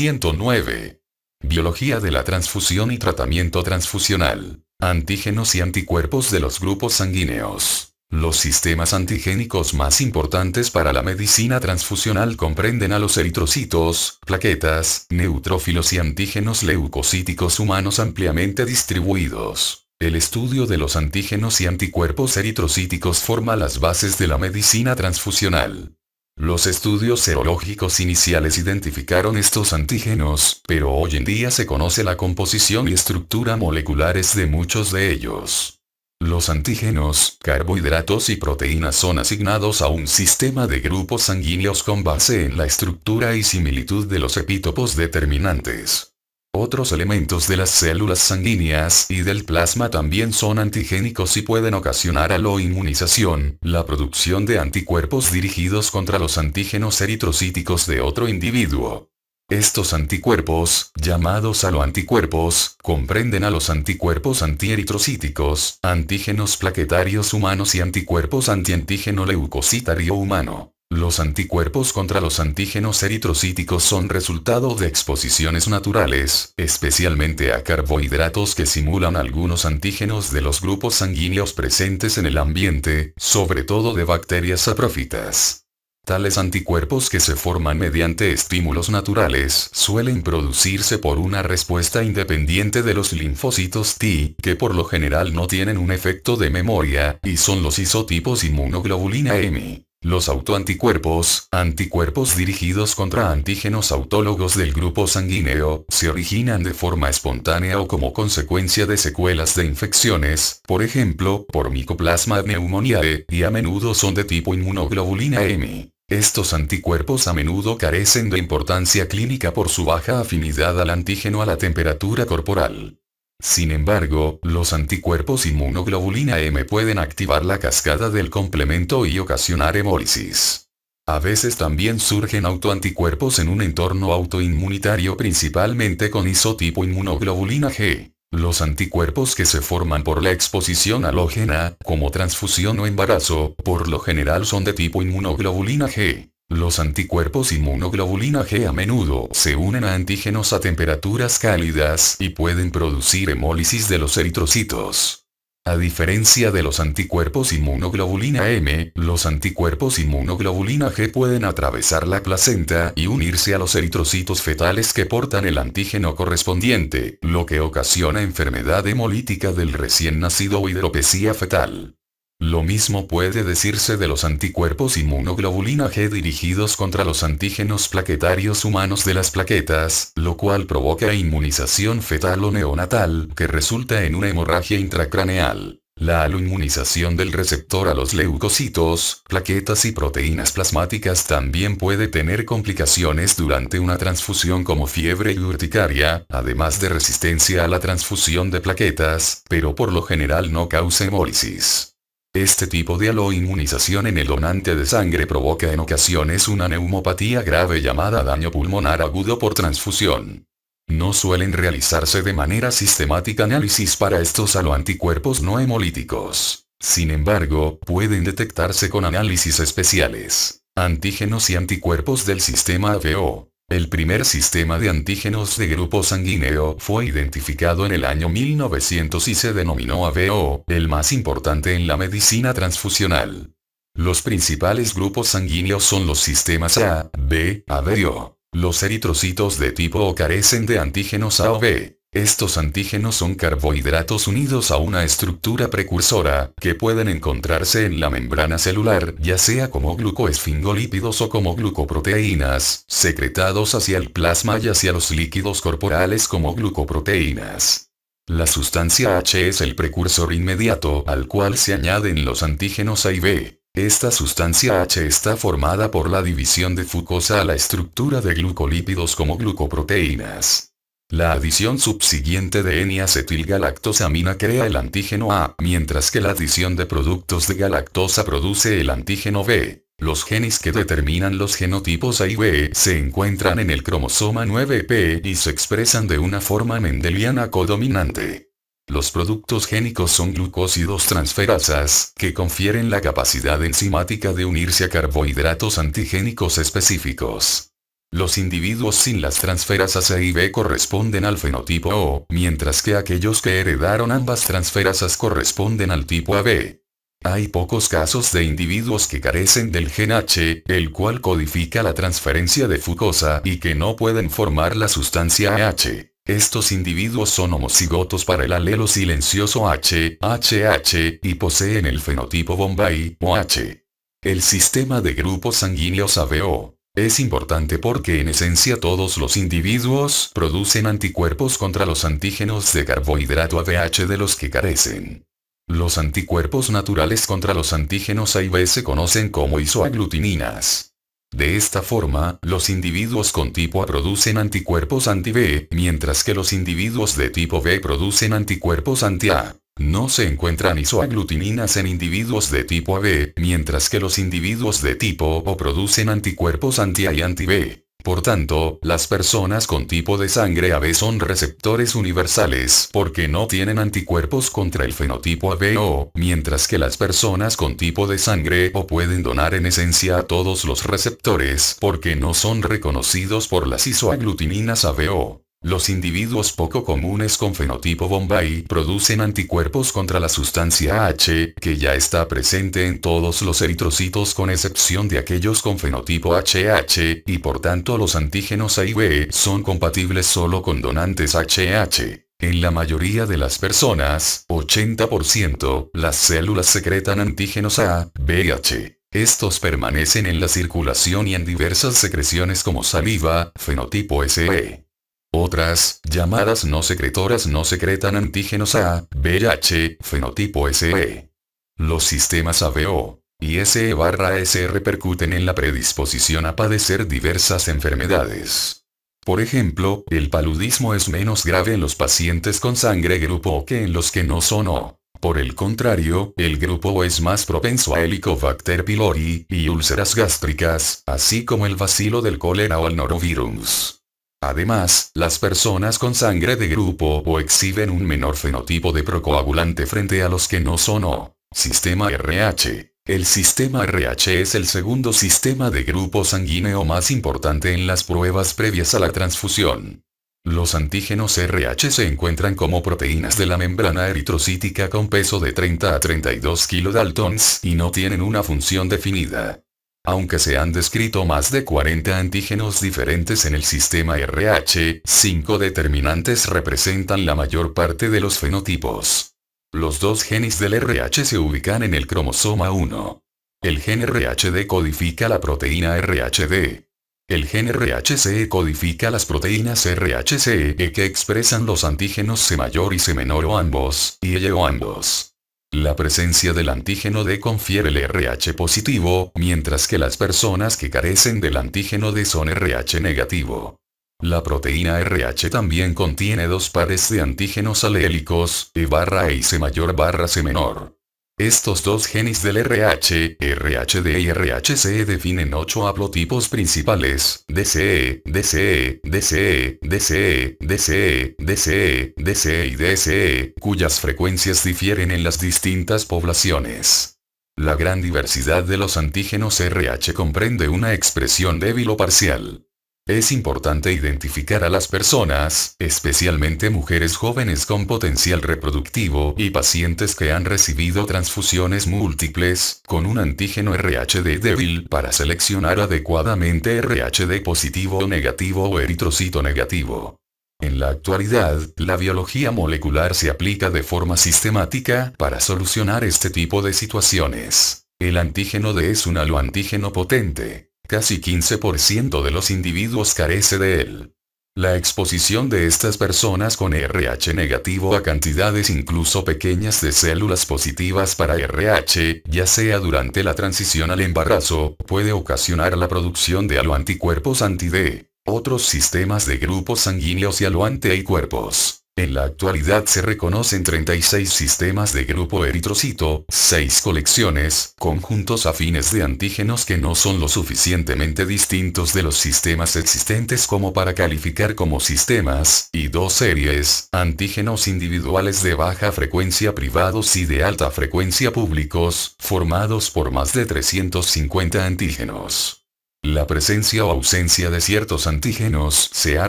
109. Biología de la transfusión y tratamiento transfusional. Antígenos y anticuerpos de los grupos sanguíneos. Los sistemas antigénicos más importantes para la medicina transfusional comprenden a los eritrocitos, plaquetas, neutrófilos y antígenos leucocíticos humanos ampliamente distribuidos. El estudio de los antígenos y anticuerpos eritrocíticos forma las bases de la medicina transfusional. Los estudios serológicos iniciales identificaron estos antígenos, pero hoy en día se conoce la composición y estructura moleculares de muchos de ellos. Los antígenos, carbohidratos y proteínas son asignados a un sistema de grupos sanguíneos con base en la estructura y similitud de los epítopos determinantes. Otros elementos de las células sanguíneas y del plasma también son antigénicos y pueden ocasionar aloinmunización, la producción de anticuerpos dirigidos contra los antígenos eritrocíticos de otro individuo. Estos anticuerpos, llamados aloanticuerpos, comprenden a los anticuerpos antieritrocíticos, antígenos plaquetarios humanos y anticuerpos antiantígeno leucocitario humano. Los anticuerpos contra los antígenos eritrocíticos son resultado de exposiciones naturales, especialmente a carbohidratos que simulan algunos antígenos de los grupos sanguíneos presentes en el ambiente, sobre todo de bacterias saprófitas. Tales anticuerpos que se forman mediante estímulos naturales suelen producirse por una respuesta independiente de los linfocitos T, que por lo general no tienen un efecto de memoria, y son los isotipos inmunoglobulina M. Los autoanticuerpos, anticuerpos dirigidos contra antígenos autólogos del grupo sanguíneo, se originan de forma espontánea o como consecuencia de secuelas de infecciones, por ejemplo, por micoplasma pneumoniae, y a menudo son de tipo inmunoglobulina M. Estos anticuerpos a menudo carecen de importancia clínica por su baja afinidad al antígeno a la temperatura corporal. Sin embargo, los anticuerpos inmunoglobulina M pueden activar la cascada del complemento y ocasionar hemólisis. A veces también surgen autoanticuerpos en un entorno autoinmunitario principalmente con isotipo inmunoglobulina G. Los anticuerpos que se forman por la exposición halógena, como transfusión o embarazo, por lo general son de tipo inmunoglobulina G. Los anticuerpos inmunoglobulina G a menudo se unen a antígenos a temperaturas cálidas y pueden producir hemólisis de los eritrocitos. A diferencia de los anticuerpos inmunoglobulina M, los anticuerpos inmunoglobulina G pueden atravesar la placenta y unirse a los eritrocitos fetales que portan el antígeno correspondiente, lo que ocasiona enfermedad hemolítica del recién nacido o hidropesía fetal. Lo mismo puede decirse de los anticuerpos inmunoglobulina G dirigidos contra los antígenos plaquetarios humanos de las plaquetas, lo cual provoca inmunización fetal o neonatal que resulta en una hemorragia intracraneal. La aloinmunización del receptor a los leucocitos, plaquetas y proteínas plasmáticas también puede tener complicaciones durante una transfusión como fiebre y urticaria, además de resistencia a la transfusión de plaquetas, pero por lo general no causa hemólisis. Este tipo de aloinmunización en el donante de sangre provoca en ocasiones una neumopatía grave llamada daño pulmonar agudo por transfusión. No suelen realizarse de manera sistemática análisis para estos aloanticuerpos no hemolíticos. Sin embargo, pueden detectarse con análisis especiales. Antígenos y anticuerpos del sistema AVO, el primer sistema de antígenos de grupo sanguíneo fue identificado en el año 1900 y se denominó ABO, el más importante en la medicina transfusional. Los principales grupos sanguíneos son los sistemas A, B, ABO, Los eritrocitos de tipo O carecen de antígenos A o B. Estos antígenos son carbohidratos unidos a una estructura precursora, que pueden encontrarse en la membrana celular, ya sea como glucoesfingolípidos o como glucoproteínas, secretados hacia el plasma y hacia los líquidos corporales como glucoproteínas. La sustancia H es el precursor inmediato al cual se añaden los antígenos A y B. Esta sustancia H está formada por la división de fucosa a la estructura de glucolípidos como glucoproteínas. La adición subsiguiente de N-acetilgalactosamina crea el antígeno A, mientras que la adición de productos de galactosa produce el antígeno B. Los genes que determinan los genotipos A y B se encuentran en el cromosoma 9P y se expresan de una forma mendeliana codominante. Los productos génicos son glucósidos transferasas, que confieren la capacidad enzimática de unirse a carbohidratos antigénicos específicos. Los individuos sin las transferas A, y B corresponden al fenotipo O, mientras que aquellos que heredaron ambas transferas corresponden al tipo AB. Hay pocos casos de individuos que carecen del gen H, el cual codifica la transferencia de fucosa y que no pueden formar la sustancia AH. Estos individuos son homocigotos para el alelo silencioso H, HH, y poseen el fenotipo Bombay, o H. El sistema de grupos sanguíneos ABO, es importante porque en esencia todos los individuos producen anticuerpos contra los antígenos de carbohidrato ABH de los que carecen. Los anticuerpos naturales contra los antígenos A y B se conocen como isoaglutininas. De esta forma, los individuos con tipo A producen anticuerpos anti-B, mientras que los individuos de tipo B producen anticuerpos anti-A. No se encuentran isoaglutininas en individuos de tipo AB, mientras que los individuos de tipo O producen anticuerpos anti-A y anti-B. Por tanto, las personas con tipo de sangre AB son receptores universales porque no tienen anticuerpos contra el fenotipo ABO, mientras que las personas con tipo de sangre O pueden donar en esencia a todos los receptores porque no son reconocidos por las isoaglutininas ABO. Los individuos poco comunes con fenotipo Bombay producen anticuerpos contra la sustancia H, que ya está presente en todos los eritrocitos con excepción de aquellos con fenotipo HH, y por tanto los antígenos A y B son compatibles solo con donantes HH. En la mayoría de las personas, 80%, las células secretan antígenos A, B y H. Estos permanecen en la circulación y en diversas secreciones como saliva, fenotipo SE. Otras, llamadas no secretoras no secretan antígenos A, BH, fenotipo SE. Los sistemas ABO y SE barra S repercuten en la predisposición a padecer diversas enfermedades. Por ejemplo, el paludismo es menos grave en los pacientes con sangre grupo O que en los que no son O. Por el contrario, el grupo O es más propenso a Helicobacter pylori y úlceras gástricas, así como el vacilo del cólera o al norovirus. Además, las personas con sangre de grupo O exhiben un menor fenotipo de procoagulante frente a los que no son O. Sistema RH. El sistema RH es el segundo sistema de grupo sanguíneo más importante en las pruebas previas a la transfusión. Los antígenos RH se encuentran como proteínas de la membrana eritrocítica con peso de 30 a 32 kilodaltons y no tienen una función definida. Aunque se han descrito más de 40 antígenos diferentes en el sistema RH, 5 determinantes representan la mayor parte de los fenotipos. Los dos genes del RH se ubican en el cromosoma 1. El gen RHD codifica la proteína RHD. El gen RHCE codifica las proteínas RHCE que expresan los antígenos C mayor y C menor o ambos, y L e o ambos. La presencia del antígeno D confiere el RH positivo, mientras que las personas que carecen del antígeno D son RH negativo. La proteína RH también contiene dos pares de antígenos alélicos, E barra e mayor barra C menor. Estos dos genes del RH, RHD y RHCE definen ocho haplotipos principales, DCE, DCE, DCE, DCE, DCE, DCE, DCE y DCE, cuyas frecuencias difieren en las distintas poblaciones. La gran diversidad de los antígenos RH comprende una expresión débil o parcial. Es importante identificar a las personas, especialmente mujeres jóvenes con potencial reproductivo y pacientes que han recibido transfusiones múltiples, con un antígeno RHD débil para seleccionar adecuadamente RHD positivo o negativo o eritrocito negativo. En la actualidad, la biología molecular se aplica de forma sistemática para solucionar este tipo de situaciones. El antígeno D es un antígeno potente, Casi 15% de los individuos carece de él. La exposición de estas personas con RH negativo a cantidades incluso pequeñas de células positivas para RH, ya sea durante la transición al embarazo, puede ocasionar la producción de aloanticuerpos anti-D, otros sistemas de grupos sanguíneos y aloanticuerpos. En la actualidad se reconocen 36 sistemas de grupo eritrocito, 6 colecciones, conjuntos afines de antígenos que no son lo suficientemente distintos de los sistemas existentes como para calificar como sistemas, y dos series, antígenos individuales de baja frecuencia privados y de alta frecuencia públicos, formados por más de 350 antígenos. La presencia o ausencia de ciertos antígenos se ha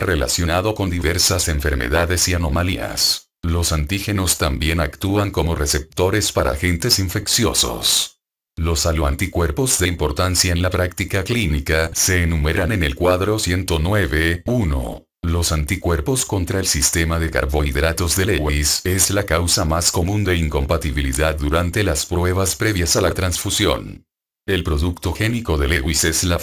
relacionado con diversas enfermedades y anomalías. Los antígenos también actúan como receptores para agentes infecciosos. Los aloanticuerpos de importancia en la práctica clínica se enumeran en el cuadro 109.1. Los anticuerpos contra el sistema de carbohidratos de Lewis es la causa más común de incompatibilidad durante las pruebas previas a la transfusión. El producto génico de Lewis es la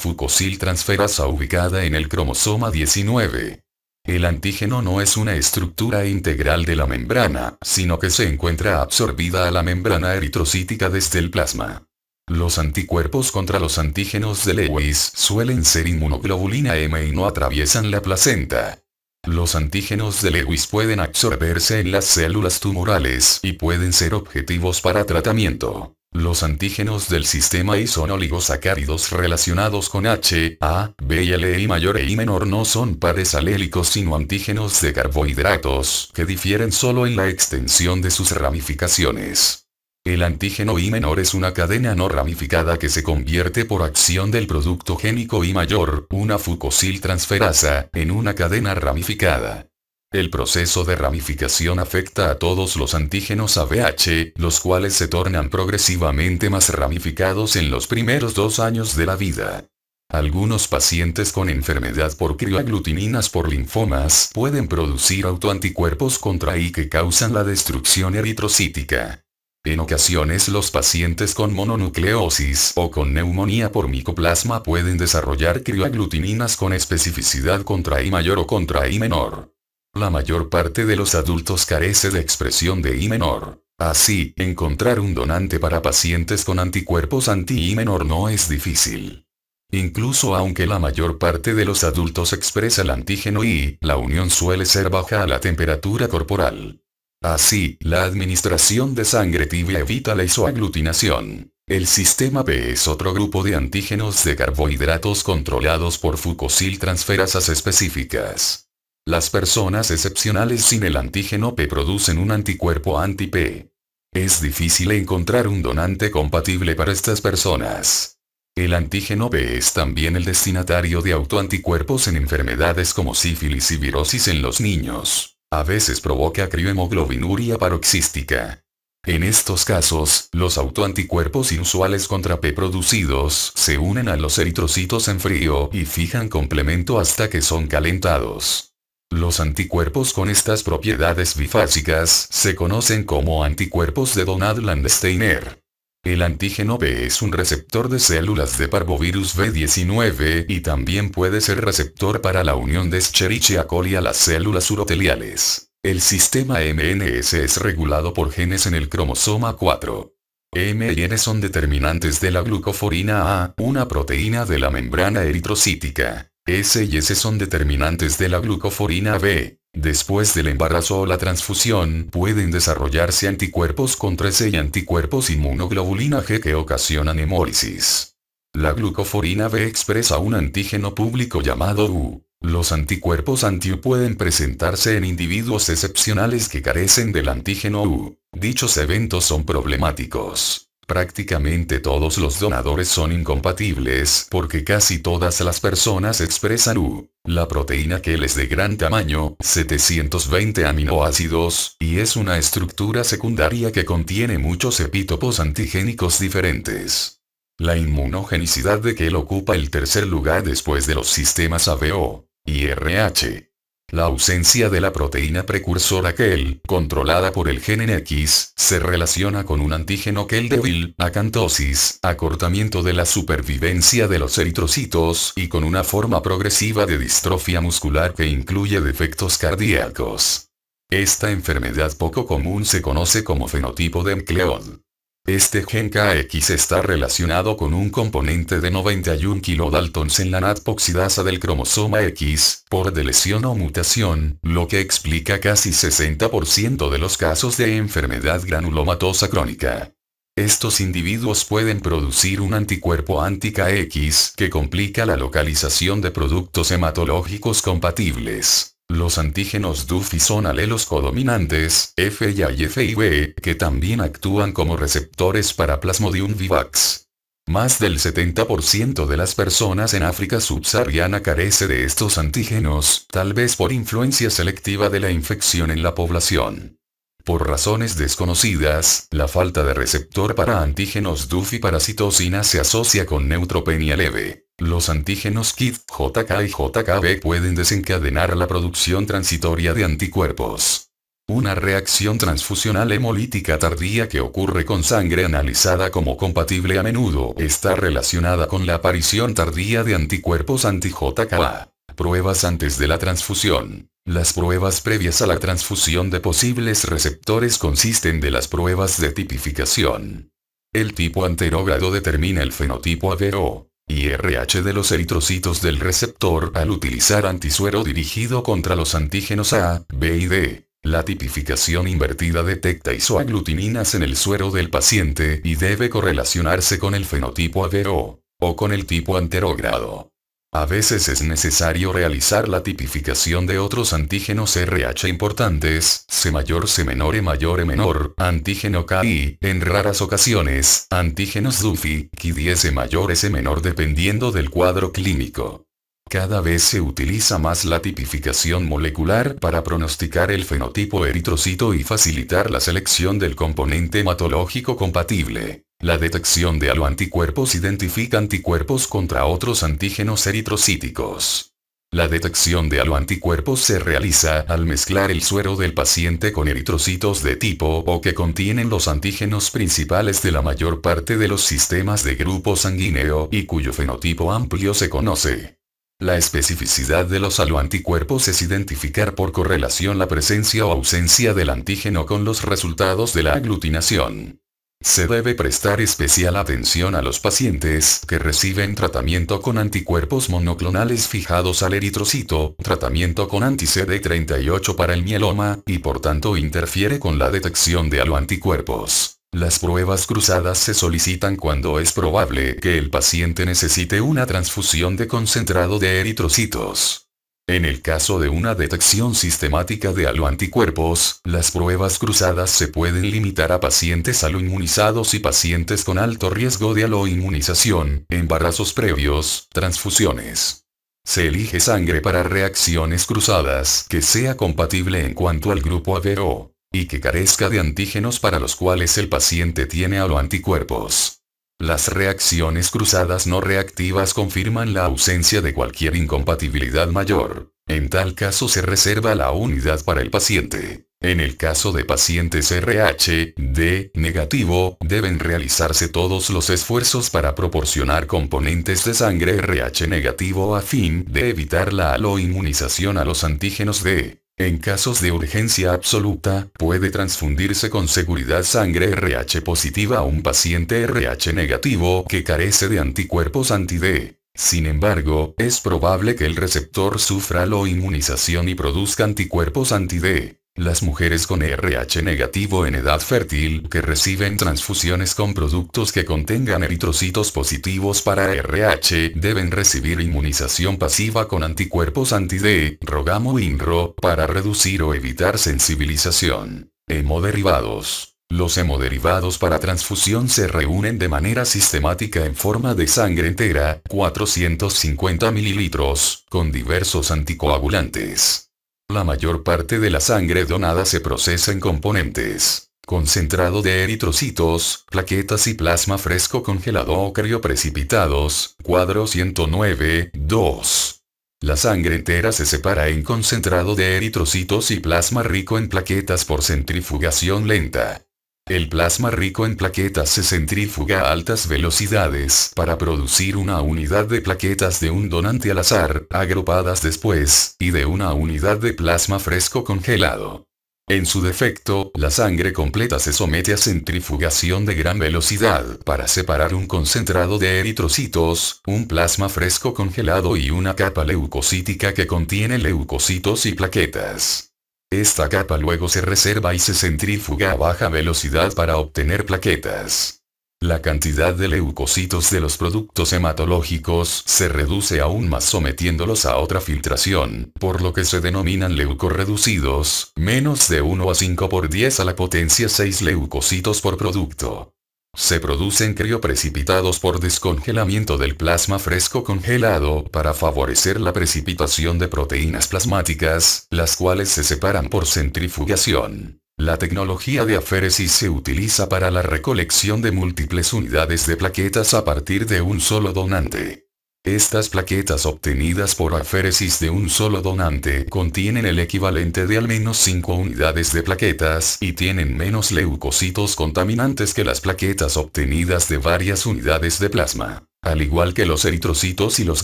transferasa ubicada en el cromosoma 19. El antígeno no es una estructura integral de la membrana, sino que se encuentra absorbida a la membrana eritrocítica desde el plasma. Los anticuerpos contra los antígenos de Lewis suelen ser inmunoglobulina M y no atraviesan la placenta. Los antígenos de Lewis pueden absorberse en las células tumorales y pueden ser objetivos para tratamiento. Los antígenos del sistema I son oligosacáridos relacionados con H, A, B y L I mayor e I menor no son pares alélicos sino antígenos de carbohidratos, que difieren solo en la extensión de sus ramificaciones. El antígeno I menor es una cadena no ramificada que se convierte por acción del producto génico I mayor, una transferasa, en una cadena ramificada. El proceso de ramificación afecta a todos los antígenos ABH, los cuales se tornan progresivamente más ramificados en los primeros dos años de la vida. Algunos pacientes con enfermedad por crioaglutininas por linfomas pueden producir autoanticuerpos contra I que causan la destrucción eritrocítica. En ocasiones los pacientes con mononucleosis o con neumonía por micoplasma pueden desarrollar crioaglutininas con especificidad contra I mayor o contra I menor. La mayor parte de los adultos carece de expresión de I menor. Así, encontrar un donante para pacientes con anticuerpos anti-I menor no es difícil. Incluso aunque la mayor parte de los adultos expresa el antígeno I, la unión suele ser baja a la temperatura corporal. Así, la administración de sangre tibia evita la isoaglutinación. El sistema P es otro grupo de antígenos de carbohidratos controlados por Fucosil transferasas específicas. Las personas excepcionales sin el antígeno P producen un anticuerpo anti-P. Es difícil encontrar un donante compatible para estas personas. El antígeno P es también el destinatario de autoanticuerpos en enfermedades como sífilis y virosis en los niños. A veces provoca criohemoglobinuria paroxística. En estos casos, los autoanticuerpos inusuales contra P producidos se unen a los eritrocitos en frío y fijan complemento hasta que son calentados. Los anticuerpos con estas propiedades bifásicas se conocen como anticuerpos de Donald-Landsteiner. El antígeno B es un receptor de células de parvovirus B19 y también puede ser receptor para la unión de Escherichia coli a las células uroteliales. El sistema MNS es regulado por genes en el cromosoma 4. M y N son determinantes de la glucoforina A, una proteína de la membrana eritrocítica. S y S son determinantes de la glucoforina B. Después del embarazo o la transfusión, pueden desarrollarse anticuerpos contra S y anticuerpos inmunoglobulina G que ocasionan hemólisis. La glucoforina B expresa un antígeno público llamado U. Los anticuerpos anti-U pueden presentarse en individuos excepcionales que carecen del antígeno U. Dichos eventos son problemáticos. Prácticamente todos los donadores son incompatibles porque casi todas las personas expresan U. La proteína que es de gran tamaño, 720 aminoácidos, y es una estructura secundaria que contiene muchos epítopos antigénicos diferentes. La inmunogenicidad de que él ocupa el tercer lugar después de los sistemas ABO y RH. La ausencia de la proteína precursora KEL, controlada por el gen X, se relaciona con un antígeno KEL débil, acantosis, acortamiento de la supervivencia de los eritrocitos y con una forma progresiva de distrofia muscular que incluye defectos cardíacos. Esta enfermedad poco común se conoce como fenotipo de Mcleod. Este gen KX está relacionado con un componente de 91 kilodaltons en la natpoxidasa del cromosoma X, por deleción o mutación, lo que explica casi 60% de los casos de enfermedad granulomatosa crónica. Estos individuos pueden producir un anticuerpo anti-KX que complica la localización de productos hematológicos compatibles. Los antígenos Duffy son alelos codominantes, FIA y FIB, que también actúan como receptores para Plasmodium vivax. Más del 70% de las personas en África subsahariana carece de estos antígenos, tal vez por influencia selectiva de la infección en la población. Por razones desconocidas, la falta de receptor para antígenos Duffy para se asocia con neutropenia leve. Los antígenos KIT, JK y JKB pueden desencadenar la producción transitoria de anticuerpos. Una reacción transfusional hemolítica tardía que ocurre con sangre analizada como compatible a menudo está relacionada con la aparición tardía de anticuerpos anti-JKA. Pruebas antes de la transfusión. Las pruebas previas a la transfusión de posibles receptores consisten de las pruebas de tipificación. El tipo anterógrado determina el fenotipo ABO, IRH de los eritrocitos del receptor al utilizar antisuero dirigido contra los antígenos A, B y D. La tipificación invertida detecta isoaglutininas en el suero del paciente y debe correlacionarse con el fenotipo ABO o con el tipo anterogrado. A veces es necesario realizar la tipificación de otros antígenos RH importantes, C mayor C menor E mayor E menor, antígeno KI, en raras ocasiones, antígenos DUFI, Ki10 mayor S menor dependiendo del cuadro clínico. Cada vez se utiliza más la tipificación molecular para pronosticar el fenotipo eritrocito y facilitar la selección del componente hematológico compatible. La detección de aloanticuerpos identifica anticuerpos contra otros antígenos eritrocíticos. La detección de aloanticuerpos se realiza al mezclar el suero del paciente con eritrocitos de tipo O que contienen los antígenos principales de la mayor parte de los sistemas de grupo sanguíneo y cuyo fenotipo amplio se conoce. La especificidad de los aloanticuerpos es identificar por correlación la presencia o ausencia del antígeno con los resultados de la aglutinación. Se debe prestar especial atención a los pacientes que reciben tratamiento con anticuerpos monoclonales fijados al eritrocito, tratamiento con anti-CD38 para el mieloma, y por tanto interfiere con la detección de aloanticuerpos. Las pruebas cruzadas se solicitan cuando es probable que el paciente necesite una transfusión de concentrado de eritrocitos. En el caso de una detección sistemática de aloanticuerpos, las pruebas cruzadas se pueden limitar a pacientes aloinmunizados y pacientes con alto riesgo de aloinmunización, embarazos previos, transfusiones. Se elige sangre para reacciones cruzadas que sea compatible en cuanto al grupo ABO, y que carezca de antígenos para los cuales el paciente tiene aloanticuerpos. Las reacciones cruzadas no reactivas confirman la ausencia de cualquier incompatibilidad mayor. En tal caso se reserva la unidad para el paciente. En el caso de pacientes RH, D, negativo, deben realizarse todos los esfuerzos para proporcionar componentes de sangre RH negativo a fin de evitar la aloinmunización a los antígenos D. En casos de urgencia absoluta, puede transfundirse con seguridad sangre RH positiva a un paciente RH negativo que carece de anticuerpos anti-D. Sin embargo, es probable que el receptor sufra la inmunización y produzca anticuerpos anti-D. Las mujeres con RH negativo en edad fértil que reciben transfusiones con productos que contengan eritrocitos positivos para RH deben recibir inmunización pasiva con anticuerpos anti-D, rogamo INRO, para reducir o evitar sensibilización. Hemoderivados. Los hemoderivados para transfusión se reúnen de manera sistemática en forma de sangre entera, 450 mililitros, con diversos anticoagulantes. La mayor parte de la sangre donada se procesa en componentes. Concentrado de eritrocitos, plaquetas y plasma fresco congelado o crioprecipitados, cuadro 109, 2. La sangre entera se separa en concentrado de eritrocitos y plasma rico en plaquetas por centrifugación lenta. El plasma rico en plaquetas se centrifuga a altas velocidades para producir una unidad de plaquetas de un donante al azar, agrupadas después, y de una unidad de plasma fresco congelado. En su defecto, la sangre completa se somete a centrifugación de gran velocidad para separar un concentrado de eritrocitos, un plasma fresco congelado y una capa leucocítica que contiene leucocitos y plaquetas. Esta capa luego se reserva y se centrifuga a baja velocidad para obtener plaquetas. La cantidad de leucocitos de los productos hematológicos se reduce aún más sometiéndolos a otra filtración, por lo que se denominan leucorreducidos, menos de 1 a 5 por 10 a la potencia 6 leucocitos por producto. Se producen crioprecipitados por descongelamiento del plasma fresco congelado para favorecer la precipitación de proteínas plasmáticas, las cuales se separan por centrifugación. La tecnología de aféresis se utiliza para la recolección de múltiples unidades de plaquetas a partir de un solo donante. Estas plaquetas obtenidas por aféresis de un solo donante contienen el equivalente de al menos 5 unidades de plaquetas y tienen menos leucocitos contaminantes que las plaquetas obtenidas de varias unidades de plasma. Al igual que los eritrocitos y los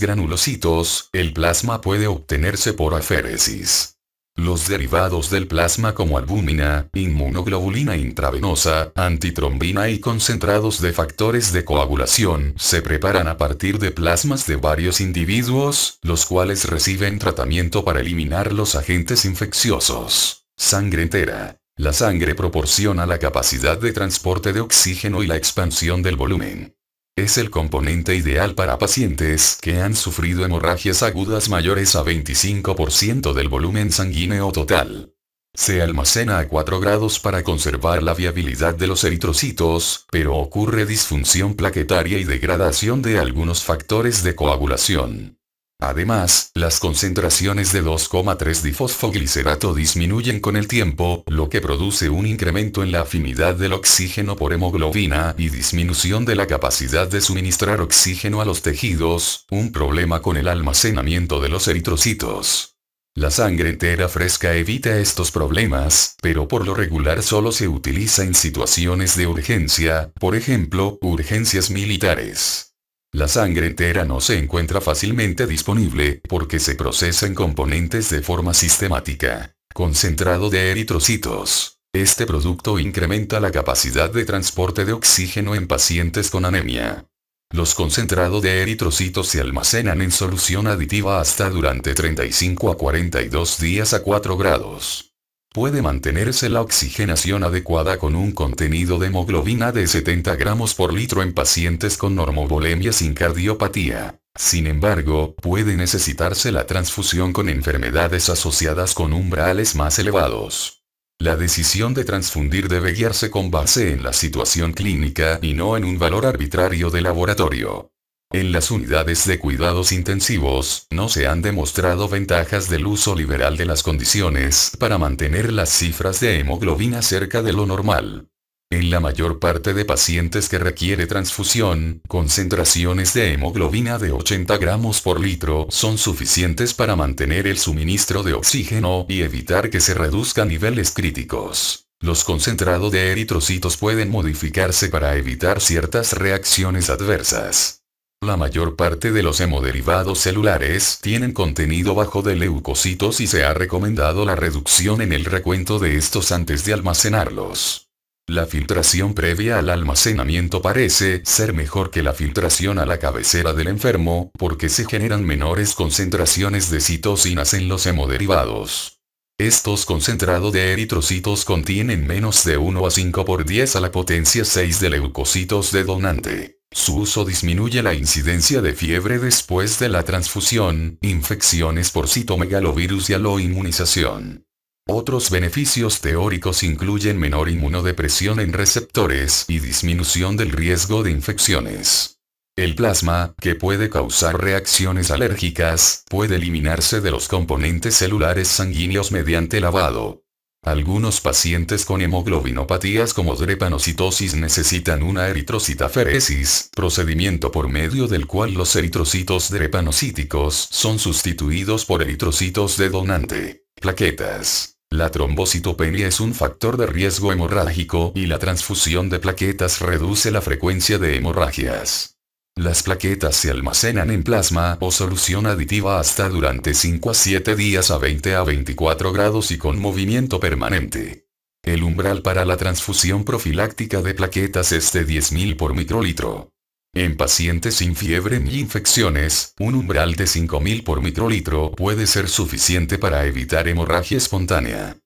granulocitos, el plasma puede obtenerse por aféresis. Los derivados del plasma como albúmina, inmunoglobulina intravenosa, antitrombina y concentrados de factores de coagulación se preparan a partir de plasmas de varios individuos, los cuales reciben tratamiento para eliminar los agentes infecciosos. Sangre entera. La sangre proporciona la capacidad de transporte de oxígeno y la expansión del volumen. Es el componente ideal para pacientes que han sufrido hemorragias agudas mayores a 25% del volumen sanguíneo total. Se almacena a 4 grados para conservar la viabilidad de los eritrocitos, pero ocurre disfunción plaquetaria y degradación de algunos factores de coagulación. Además, las concentraciones de 2,3 difosfoglicerato disminuyen con el tiempo, lo que produce un incremento en la afinidad del oxígeno por hemoglobina y disminución de la capacidad de suministrar oxígeno a los tejidos, un problema con el almacenamiento de los eritrocitos. La sangre entera fresca evita estos problemas, pero por lo regular solo se utiliza en situaciones de urgencia, por ejemplo, urgencias militares. La sangre entera no se encuentra fácilmente disponible porque se procesa en componentes de forma sistemática. Concentrado de eritrocitos. Este producto incrementa la capacidad de transporte de oxígeno en pacientes con anemia. Los concentrados de eritrocitos se almacenan en solución aditiva hasta durante 35 a 42 días a 4 grados puede mantenerse la oxigenación adecuada con un contenido de hemoglobina de 70 gramos por litro en pacientes con normovolemia sin cardiopatía. Sin embargo, puede necesitarse la transfusión con enfermedades asociadas con umbrales más elevados. La decisión de transfundir debe guiarse con base en la situación clínica y no en un valor arbitrario de laboratorio. En las unidades de cuidados intensivos, no se han demostrado ventajas del uso liberal de las condiciones para mantener las cifras de hemoglobina cerca de lo normal. En la mayor parte de pacientes que requiere transfusión, concentraciones de hemoglobina de 80 gramos por litro son suficientes para mantener el suministro de oxígeno y evitar que se reduzcan niveles críticos. Los concentrados de eritrocitos pueden modificarse para evitar ciertas reacciones adversas. La mayor parte de los hemoderivados celulares tienen contenido bajo de leucocitos y se ha recomendado la reducción en el recuento de estos antes de almacenarlos. La filtración previa al almacenamiento parece ser mejor que la filtración a la cabecera del enfermo, porque se generan menores concentraciones de citocinas en los hemoderivados. Estos concentrados de eritrocitos contienen menos de 1 a 5 por 10 a la potencia 6 de leucocitos de donante. Su uso disminuye la incidencia de fiebre después de la transfusión, infecciones por citomegalovirus y aloinmunización. Otros beneficios teóricos incluyen menor inmunodepresión en receptores y disminución del riesgo de infecciones. El plasma, que puede causar reacciones alérgicas, puede eliminarse de los componentes celulares sanguíneos mediante lavado. Algunos pacientes con hemoglobinopatías como drepanocitosis necesitan una eritrocitaferesis, procedimiento por medio del cual los eritrocitos drepanocíticos son sustituidos por eritrocitos de donante. Plaquetas. La trombocitopenia es un factor de riesgo hemorrágico y la transfusión de plaquetas reduce la frecuencia de hemorragias. Las plaquetas se almacenan en plasma o solución aditiva hasta durante 5 a 7 días a 20 a 24 grados y con movimiento permanente. El umbral para la transfusión profiláctica de plaquetas es de 10.000 por microlitro. En pacientes sin fiebre ni infecciones, un umbral de 5.000 por microlitro puede ser suficiente para evitar hemorragia espontánea.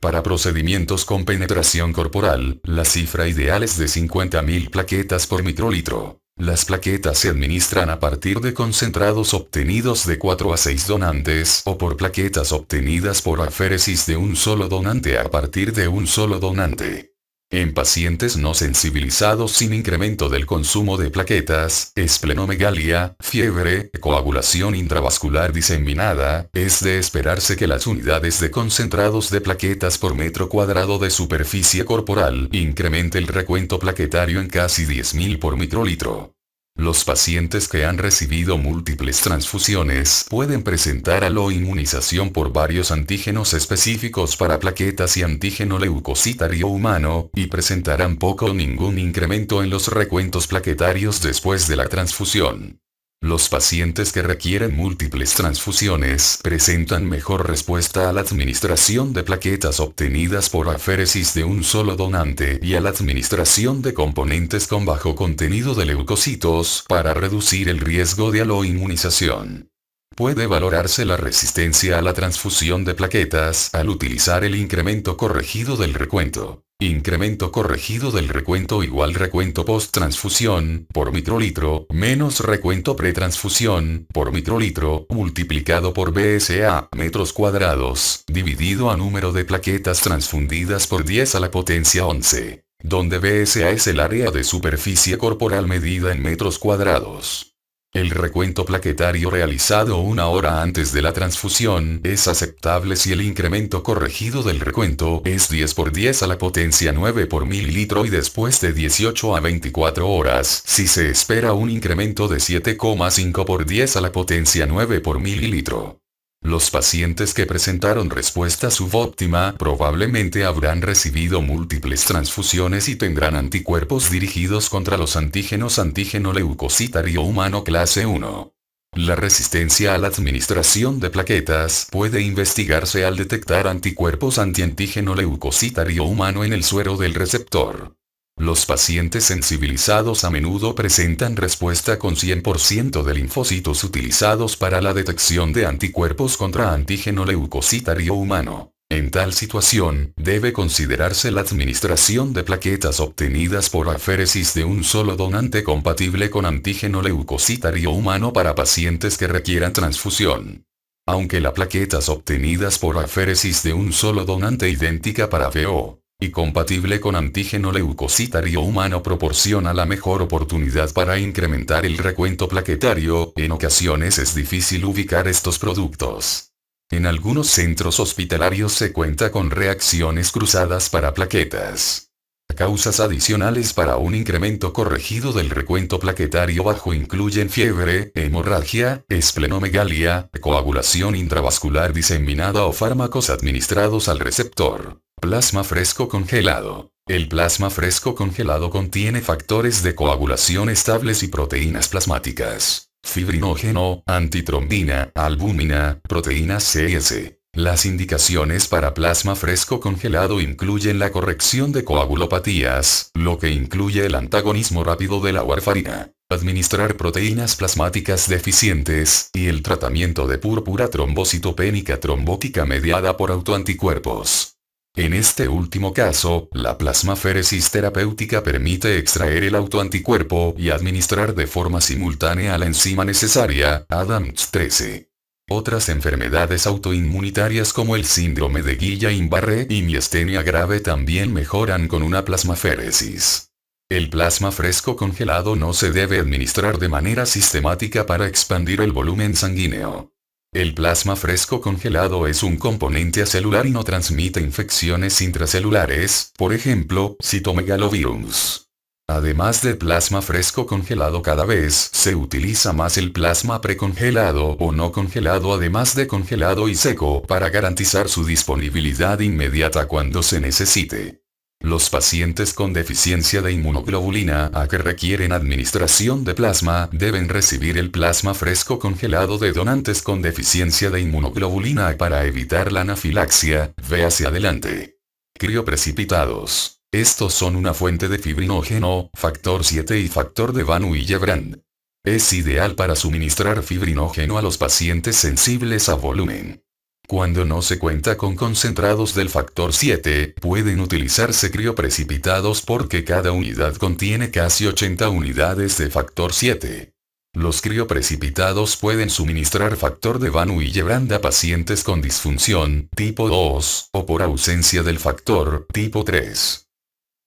Para procedimientos con penetración corporal, la cifra ideal es de 50.000 plaquetas por microlitro. Las plaquetas se administran a partir de concentrados obtenidos de 4 a 6 donantes o por plaquetas obtenidas por aféresis de un solo donante a partir de un solo donante. En pacientes no sensibilizados sin incremento del consumo de plaquetas, esplenomegalia, fiebre, coagulación intravascular diseminada, es de esperarse que las unidades de concentrados de plaquetas por metro cuadrado de superficie corporal incremente el recuento plaquetario en casi 10.000 por microlitro. Los pacientes que han recibido múltiples transfusiones pueden presentar aloinmunización por varios antígenos específicos para plaquetas y antígeno leucocitario humano, y presentarán poco o ningún incremento en los recuentos plaquetarios después de la transfusión. Los pacientes que requieren múltiples transfusiones presentan mejor respuesta a la administración de plaquetas obtenidas por aféresis de un solo donante y a la administración de componentes con bajo contenido de leucocitos para reducir el riesgo de aloinmunización. Puede valorarse la resistencia a la transfusión de plaquetas al utilizar el incremento corregido del recuento. Incremento corregido del recuento igual recuento post-transfusión, por microlitro, menos recuento transfusión, por microlitro, multiplicado por BSA, metros cuadrados, dividido a número de plaquetas transfundidas por 10 a la potencia 11. Donde BSA es el área de superficie corporal medida en metros cuadrados. El recuento plaquetario realizado una hora antes de la transfusión es aceptable si el incremento corregido del recuento es 10 por 10 a la potencia 9 por mililitro y después de 18 a 24 horas si se espera un incremento de 7,5 por 10 a la potencia 9 por mililitro. Los pacientes que presentaron respuesta subóptima probablemente habrán recibido múltiples transfusiones y tendrán anticuerpos dirigidos contra los antígenos antígeno leucocitario humano clase 1. La resistencia a la administración de plaquetas puede investigarse al detectar anticuerpos antiantígeno leucocitario humano en el suero del receptor. Los pacientes sensibilizados a menudo presentan respuesta con 100% de linfocitos utilizados para la detección de anticuerpos contra antígeno leucocitario humano. En tal situación, debe considerarse la administración de plaquetas obtenidas por aféresis de un solo donante compatible con antígeno leucocitario humano para pacientes que requieran transfusión. Aunque las plaquetas obtenidas por aféresis de un solo donante idéntica para VO, y compatible con antígeno leucocitario humano proporciona la mejor oportunidad para incrementar el recuento plaquetario, en ocasiones es difícil ubicar estos productos. En algunos centros hospitalarios se cuenta con reacciones cruzadas para plaquetas. Causas adicionales para un incremento corregido del recuento plaquetario bajo incluyen fiebre, hemorragia, esplenomegalia, coagulación intravascular diseminada o fármacos administrados al receptor. Plasma fresco congelado. El plasma fresco congelado contiene factores de coagulación estables y proteínas plasmáticas. Fibrinógeno, antitrombina, albúmina, proteínas CS. Las indicaciones para plasma fresco congelado incluyen la corrección de coagulopatías, lo que incluye el antagonismo rápido de la warfarina, administrar proteínas plasmáticas deficientes, y el tratamiento de púrpura trombocitopénica trombótica mediada por autoanticuerpos. En este último caso, la plasmaféresis terapéutica permite extraer el autoanticuerpo y administrar de forma simultánea la enzima necesaria, ADAMTS 13. Otras enfermedades autoinmunitarias como el síndrome de Guillain-Barré y miastenia grave también mejoran con una plasmaféresis. El plasma fresco congelado no se debe administrar de manera sistemática para expandir el volumen sanguíneo. El plasma fresco congelado es un componente acelular y no transmite infecciones intracelulares, por ejemplo, citomegalovirus. Además de plasma fresco congelado cada vez se utiliza más el plasma precongelado o no congelado además de congelado y seco para garantizar su disponibilidad inmediata cuando se necesite. Los pacientes con deficiencia de inmunoglobulina A que requieren administración de plasma deben recibir el plasma fresco congelado de donantes con deficiencia de inmunoglobulina A para evitar la anafilaxia, ve hacia adelante. Crioprecipitados. Estos son una fuente de fibrinógeno, factor 7 y factor de Van Willebrand. Es ideal para suministrar fibrinógeno a los pacientes sensibles a volumen. Cuando no se cuenta con concentrados del factor 7, pueden utilizarse crioprecipitados porque cada unidad contiene casi 80 unidades de factor 7. Los crioprecipitados pueden suministrar factor de y Willebrand a pacientes con disfunción tipo 2 o por ausencia del factor tipo 3.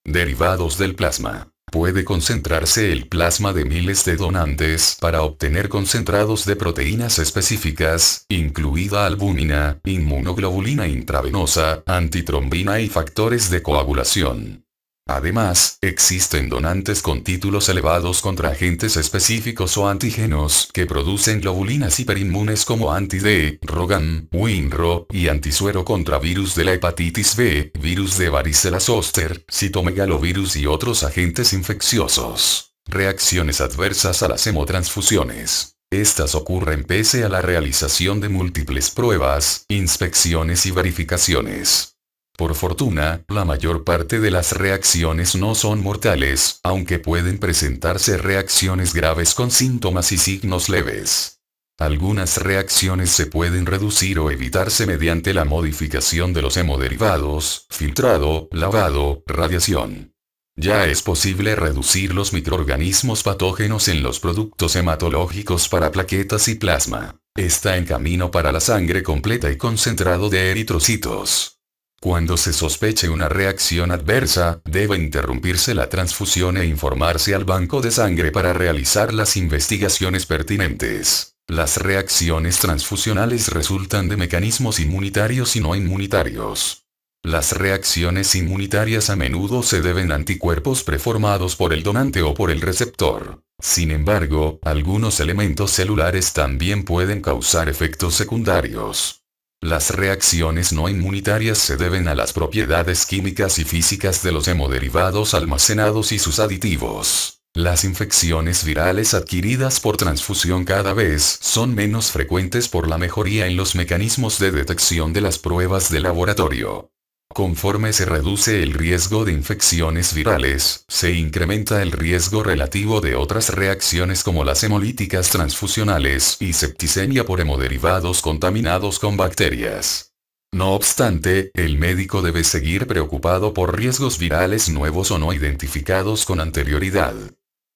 Derivados del plasma puede concentrarse el plasma de miles de donantes para obtener concentrados de proteínas específicas, incluida albúmina, inmunoglobulina intravenosa, antitrombina y factores de coagulación. Además, existen donantes con títulos elevados contra agentes específicos o antígenos que producen globulinas hiperinmunes como anti-D, Rogan, Winro, y antisuero contra virus de la hepatitis B, virus de varicela zoster, citomegalovirus y otros agentes infecciosos. Reacciones adversas a las hemotransfusiones. Estas ocurren pese a la realización de múltiples pruebas, inspecciones y verificaciones. Por fortuna, la mayor parte de las reacciones no son mortales, aunque pueden presentarse reacciones graves con síntomas y signos leves. Algunas reacciones se pueden reducir o evitarse mediante la modificación de los hemoderivados, filtrado, lavado, radiación. Ya es posible reducir los microorganismos patógenos en los productos hematológicos para plaquetas y plasma. Está en camino para la sangre completa y concentrado de eritrocitos. Cuando se sospeche una reacción adversa, debe interrumpirse la transfusión e informarse al banco de sangre para realizar las investigaciones pertinentes. Las reacciones transfusionales resultan de mecanismos inmunitarios y no inmunitarios. Las reacciones inmunitarias a menudo se deben a anticuerpos preformados por el donante o por el receptor. Sin embargo, algunos elementos celulares también pueden causar efectos secundarios. Las reacciones no inmunitarias se deben a las propiedades químicas y físicas de los hemoderivados almacenados y sus aditivos. Las infecciones virales adquiridas por transfusión cada vez son menos frecuentes por la mejoría en los mecanismos de detección de las pruebas de laboratorio. Conforme se reduce el riesgo de infecciones virales, se incrementa el riesgo relativo de otras reacciones como las hemolíticas transfusionales y septicemia por hemoderivados contaminados con bacterias. No obstante, el médico debe seguir preocupado por riesgos virales nuevos o no identificados con anterioridad.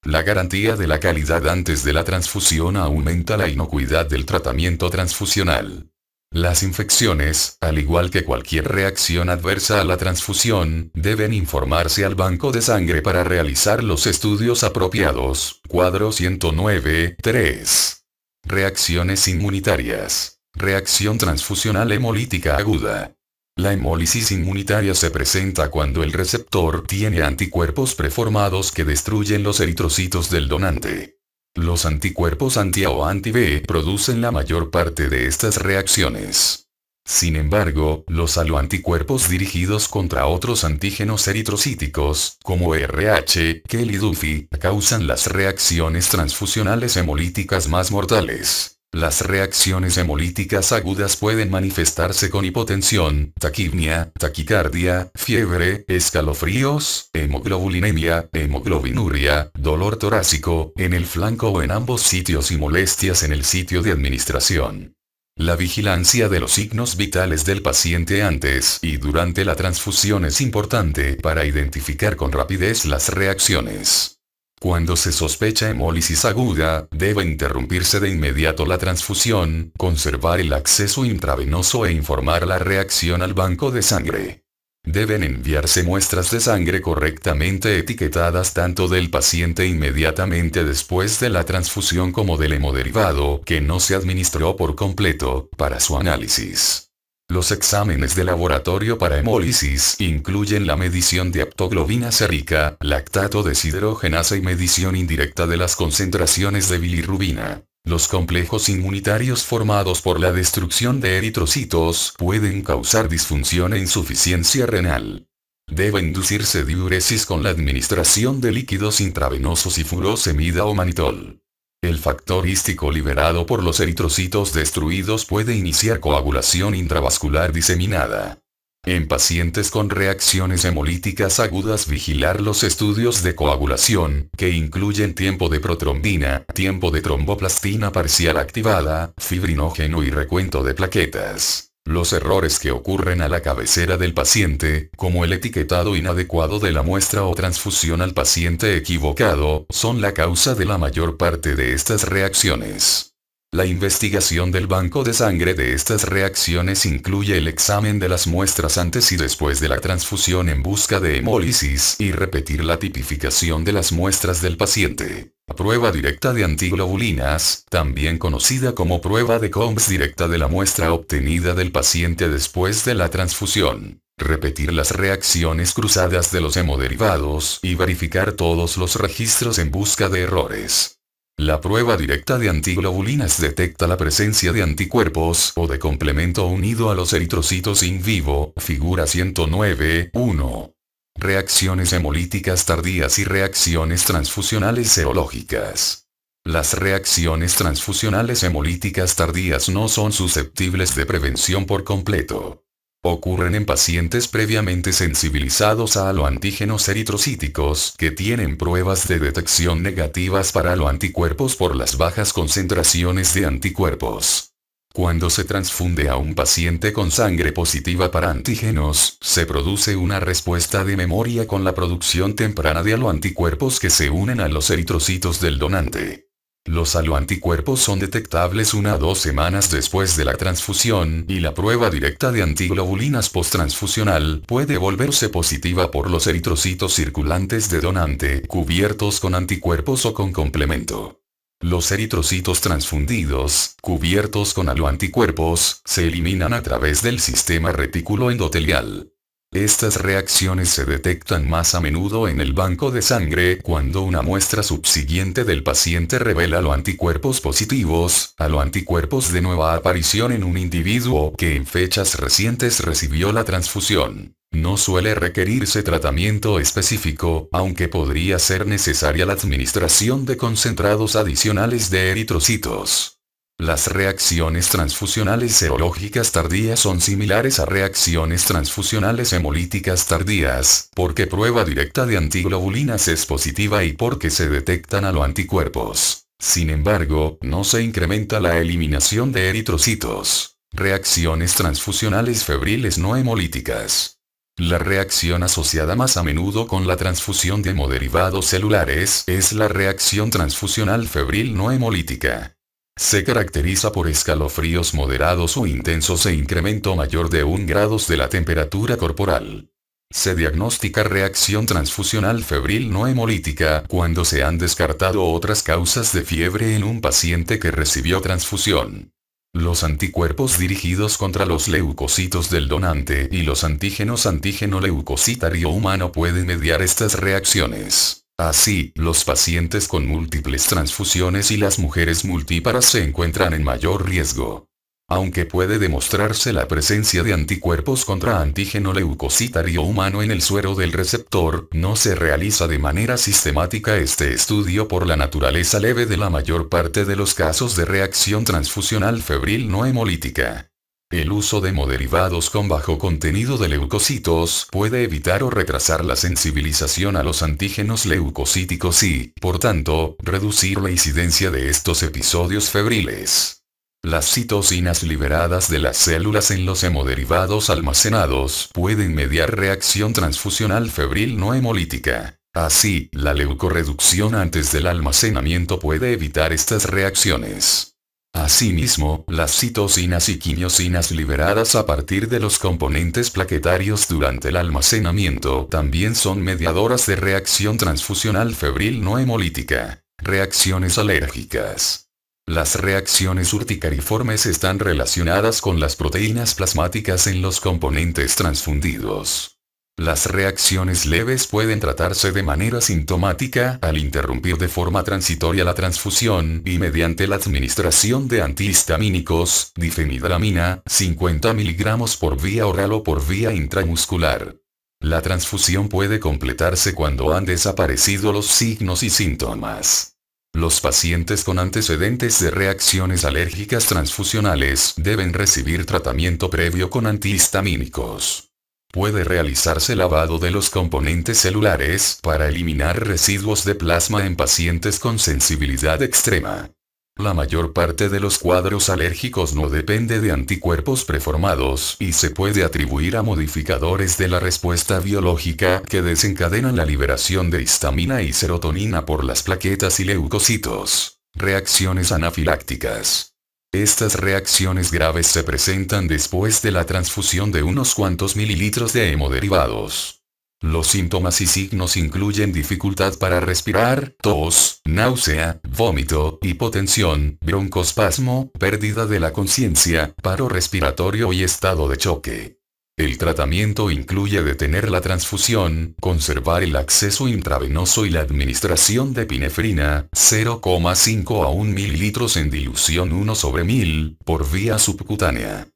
La garantía de la calidad antes de la transfusión aumenta la inocuidad del tratamiento transfusional. Las infecciones, al igual que cualquier reacción adversa a la transfusión, deben informarse al banco de sangre para realizar los estudios apropiados. Cuadro 109, 3. Reacciones inmunitarias. Reacción transfusional hemolítica aguda. La hemólisis inmunitaria se presenta cuando el receptor tiene anticuerpos preformados que destruyen los eritrocitos del donante. Los anticuerpos anti-A o anti-B producen la mayor parte de estas reacciones. Sin embargo, los aloanticuerpos dirigidos contra otros antígenos eritrocíticos, como RH, Kelly Duffy, causan las reacciones transfusionales hemolíticas más mortales. Las reacciones hemolíticas agudas pueden manifestarse con hipotensión, taquipnia, taquicardia, fiebre, escalofríos, hemoglobulinemia, hemoglobinuria, dolor torácico, en el flanco o en ambos sitios y molestias en el sitio de administración. La vigilancia de los signos vitales del paciente antes y durante la transfusión es importante para identificar con rapidez las reacciones. Cuando se sospecha hemólisis aguda, debe interrumpirse de inmediato la transfusión, conservar el acceso intravenoso e informar la reacción al banco de sangre. Deben enviarse muestras de sangre correctamente etiquetadas tanto del paciente inmediatamente después de la transfusión como del hemoderivado que no se administró por completo, para su análisis. Los exámenes de laboratorio para hemólisis incluyen la medición de aptoglobina sérica, lactato deshidrogenasa y medición indirecta de las concentraciones de bilirrubina. Los complejos inmunitarios formados por la destrucción de eritrocitos pueden causar disfunción e insuficiencia renal. Debe inducirse diuresis con la administración de líquidos intravenosos y furosemida o manitol. El factor hístico liberado por los eritrocitos destruidos puede iniciar coagulación intravascular diseminada. En pacientes con reacciones hemolíticas agudas vigilar los estudios de coagulación, que incluyen tiempo de protrombina, tiempo de tromboplastina parcial activada, fibrinógeno y recuento de plaquetas. Los errores que ocurren a la cabecera del paciente, como el etiquetado inadecuado de la muestra o transfusión al paciente equivocado, son la causa de la mayor parte de estas reacciones. La investigación del banco de sangre de estas reacciones incluye el examen de las muestras antes y después de la transfusión en busca de hemólisis y repetir la tipificación de las muestras del paciente. Prueba directa de antiglobulinas, también conocida como prueba de COMS directa de la muestra obtenida del paciente después de la transfusión. Repetir las reacciones cruzadas de los hemoderivados y verificar todos los registros en busca de errores. La prueba directa de antiglobulinas detecta la presencia de anticuerpos o de complemento unido a los eritrocitos in vivo, figura 109, 1. Reacciones hemolíticas tardías y reacciones transfusionales serológicas. Las reacciones transfusionales hemolíticas tardías no son susceptibles de prevención por completo. Ocurren en pacientes previamente sensibilizados a aloantígenos eritrocíticos que tienen pruebas de detección negativas para anticuerpos por las bajas concentraciones de anticuerpos. Cuando se transfunde a un paciente con sangre positiva para antígenos, se produce una respuesta de memoria con la producción temprana de aloanticuerpos que se unen a los eritrocitos del donante. Los aloanticuerpos son detectables una a dos semanas después de la transfusión y la prueba directa de antiglobulinas posttransfusional puede volverse positiva por los eritrocitos circulantes de donante cubiertos con anticuerpos o con complemento. Los eritrocitos transfundidos, cubiertos con aloanticuerpos, se eliminan a través del sistema retículo endotelial. Estas reacciones se detectan más a menudo en el banco de sangre cuando una muestra subsiguiente del paciente revela los anticuerpos positivos, a los anticuerpos de nueva aparición en un individuo que en fechas recientes recibió la transfusión. No suele requerirse tratamiento específico, aunque podría ser necesaria la administración de concentrados adicionales de eritrocitos. Las reacciones transfusionales serológicas tardías son similares a reacciones transfusionales hemolíticas tardías, porque prueba directa de antiglobulinas es positiva y porque se detectan a los anticuerpos. Sin embargo, no se incrementa la eliminación de eritrocitos. Reacciones transfusionales febriles no hemolíticas. La reacción asociada más a menudo con la transfusión de hemoderivados celulares es la reacción transfusional febril no hemolítica. Se caracteriza por escalofríos moderados o intensos e incremento mayor de 1 grados de la temperatura corporal. Se diagnostica reacción transfusional febril no hemolítica cuando se han descartado otras causas de fiebre en un paciente que recibió transfusión. Los anticuerpos dirigidos contra los leucocitos del donante y los antígenos antígeno leucocitario humano pueden mediar estas reacciones. Así, los pacientes con múltiples transfusiones y las mujeres multíparas se encuentran en mayor riesgo. Aunque puede demostrarse la presencia de anticuerpos contra antígeno leucocitario humano en el suero del receptor, no se realiza de manera sistemática este estudio por la naturaleza leve de la mayor parte de los casos de reacción transfusional febril no hemolítica. El uso de hemoderivados con bajo contenido de leucocitos puede evitar o retrasar la sensibilización a los antígenos leucocíticos y, por tanto, reducir la incidencia de estos episodios febriles. Las citocinas liberadas de las células en los hemoderivados almacenados pueden mediar reacción transfusional febril no hemolítica. Así, la leucorreducción antes del almacenamiento puede evitar estas reacciones. Asimismo, las citocinas y quimiosinas liberadas a partir de los componentes plaquetarios durante el almacenamiento también son mediadoras de reacción transfusional febril no hemolítica. Reacciones alérgicas. Las reacciones urticariformes están relacionadas con las proteínas plasmáticas en los componentes transfundidos. Las reacciones leves pueden tratarse de manera sintomática al interrumpir de forma transitoria la transfusión y mediante la administración de antihistamínicos, difenidramina, 50 miligramos por vía oral o por vía intramuscular. La transfusión puede completarse cuando han desaparecido los signos y síntomas. Los pacientes con antecedentes de reacciones alérgicas transfusionales deben recibir tratamiento previo con antihistamínicos. Puede realizarse lavado de los componentes celulares para eliminar residuos de plasma en pacientes con sensibilidad extrema. La mayor parte de los cuadros alérgicos no depende de anticuerpos preformados y se puede atribuir a modificadores de la respuesta biológica que desencadenan la liberación de histamina y serotonina por las plaquetas y leucocitos. Reacciones anafilácticas. Estas reacciones graves se presentan después de la transfusión de unos cuantos mililitros de hemoderivados. Los síntomas y signos incluyen dificultad para respirar, tos, náusea, vómito, hipotensión, broncospasmo, pérdida de la conciencia, paro respiratorio y estado de choque. El tratamiento incluye detener la transfusión, conservar el acceso intravenoso y la administración de pinefrina, 0,5 a 1 mililitros en dilución 1 sobre 1000, por vía subcutánea.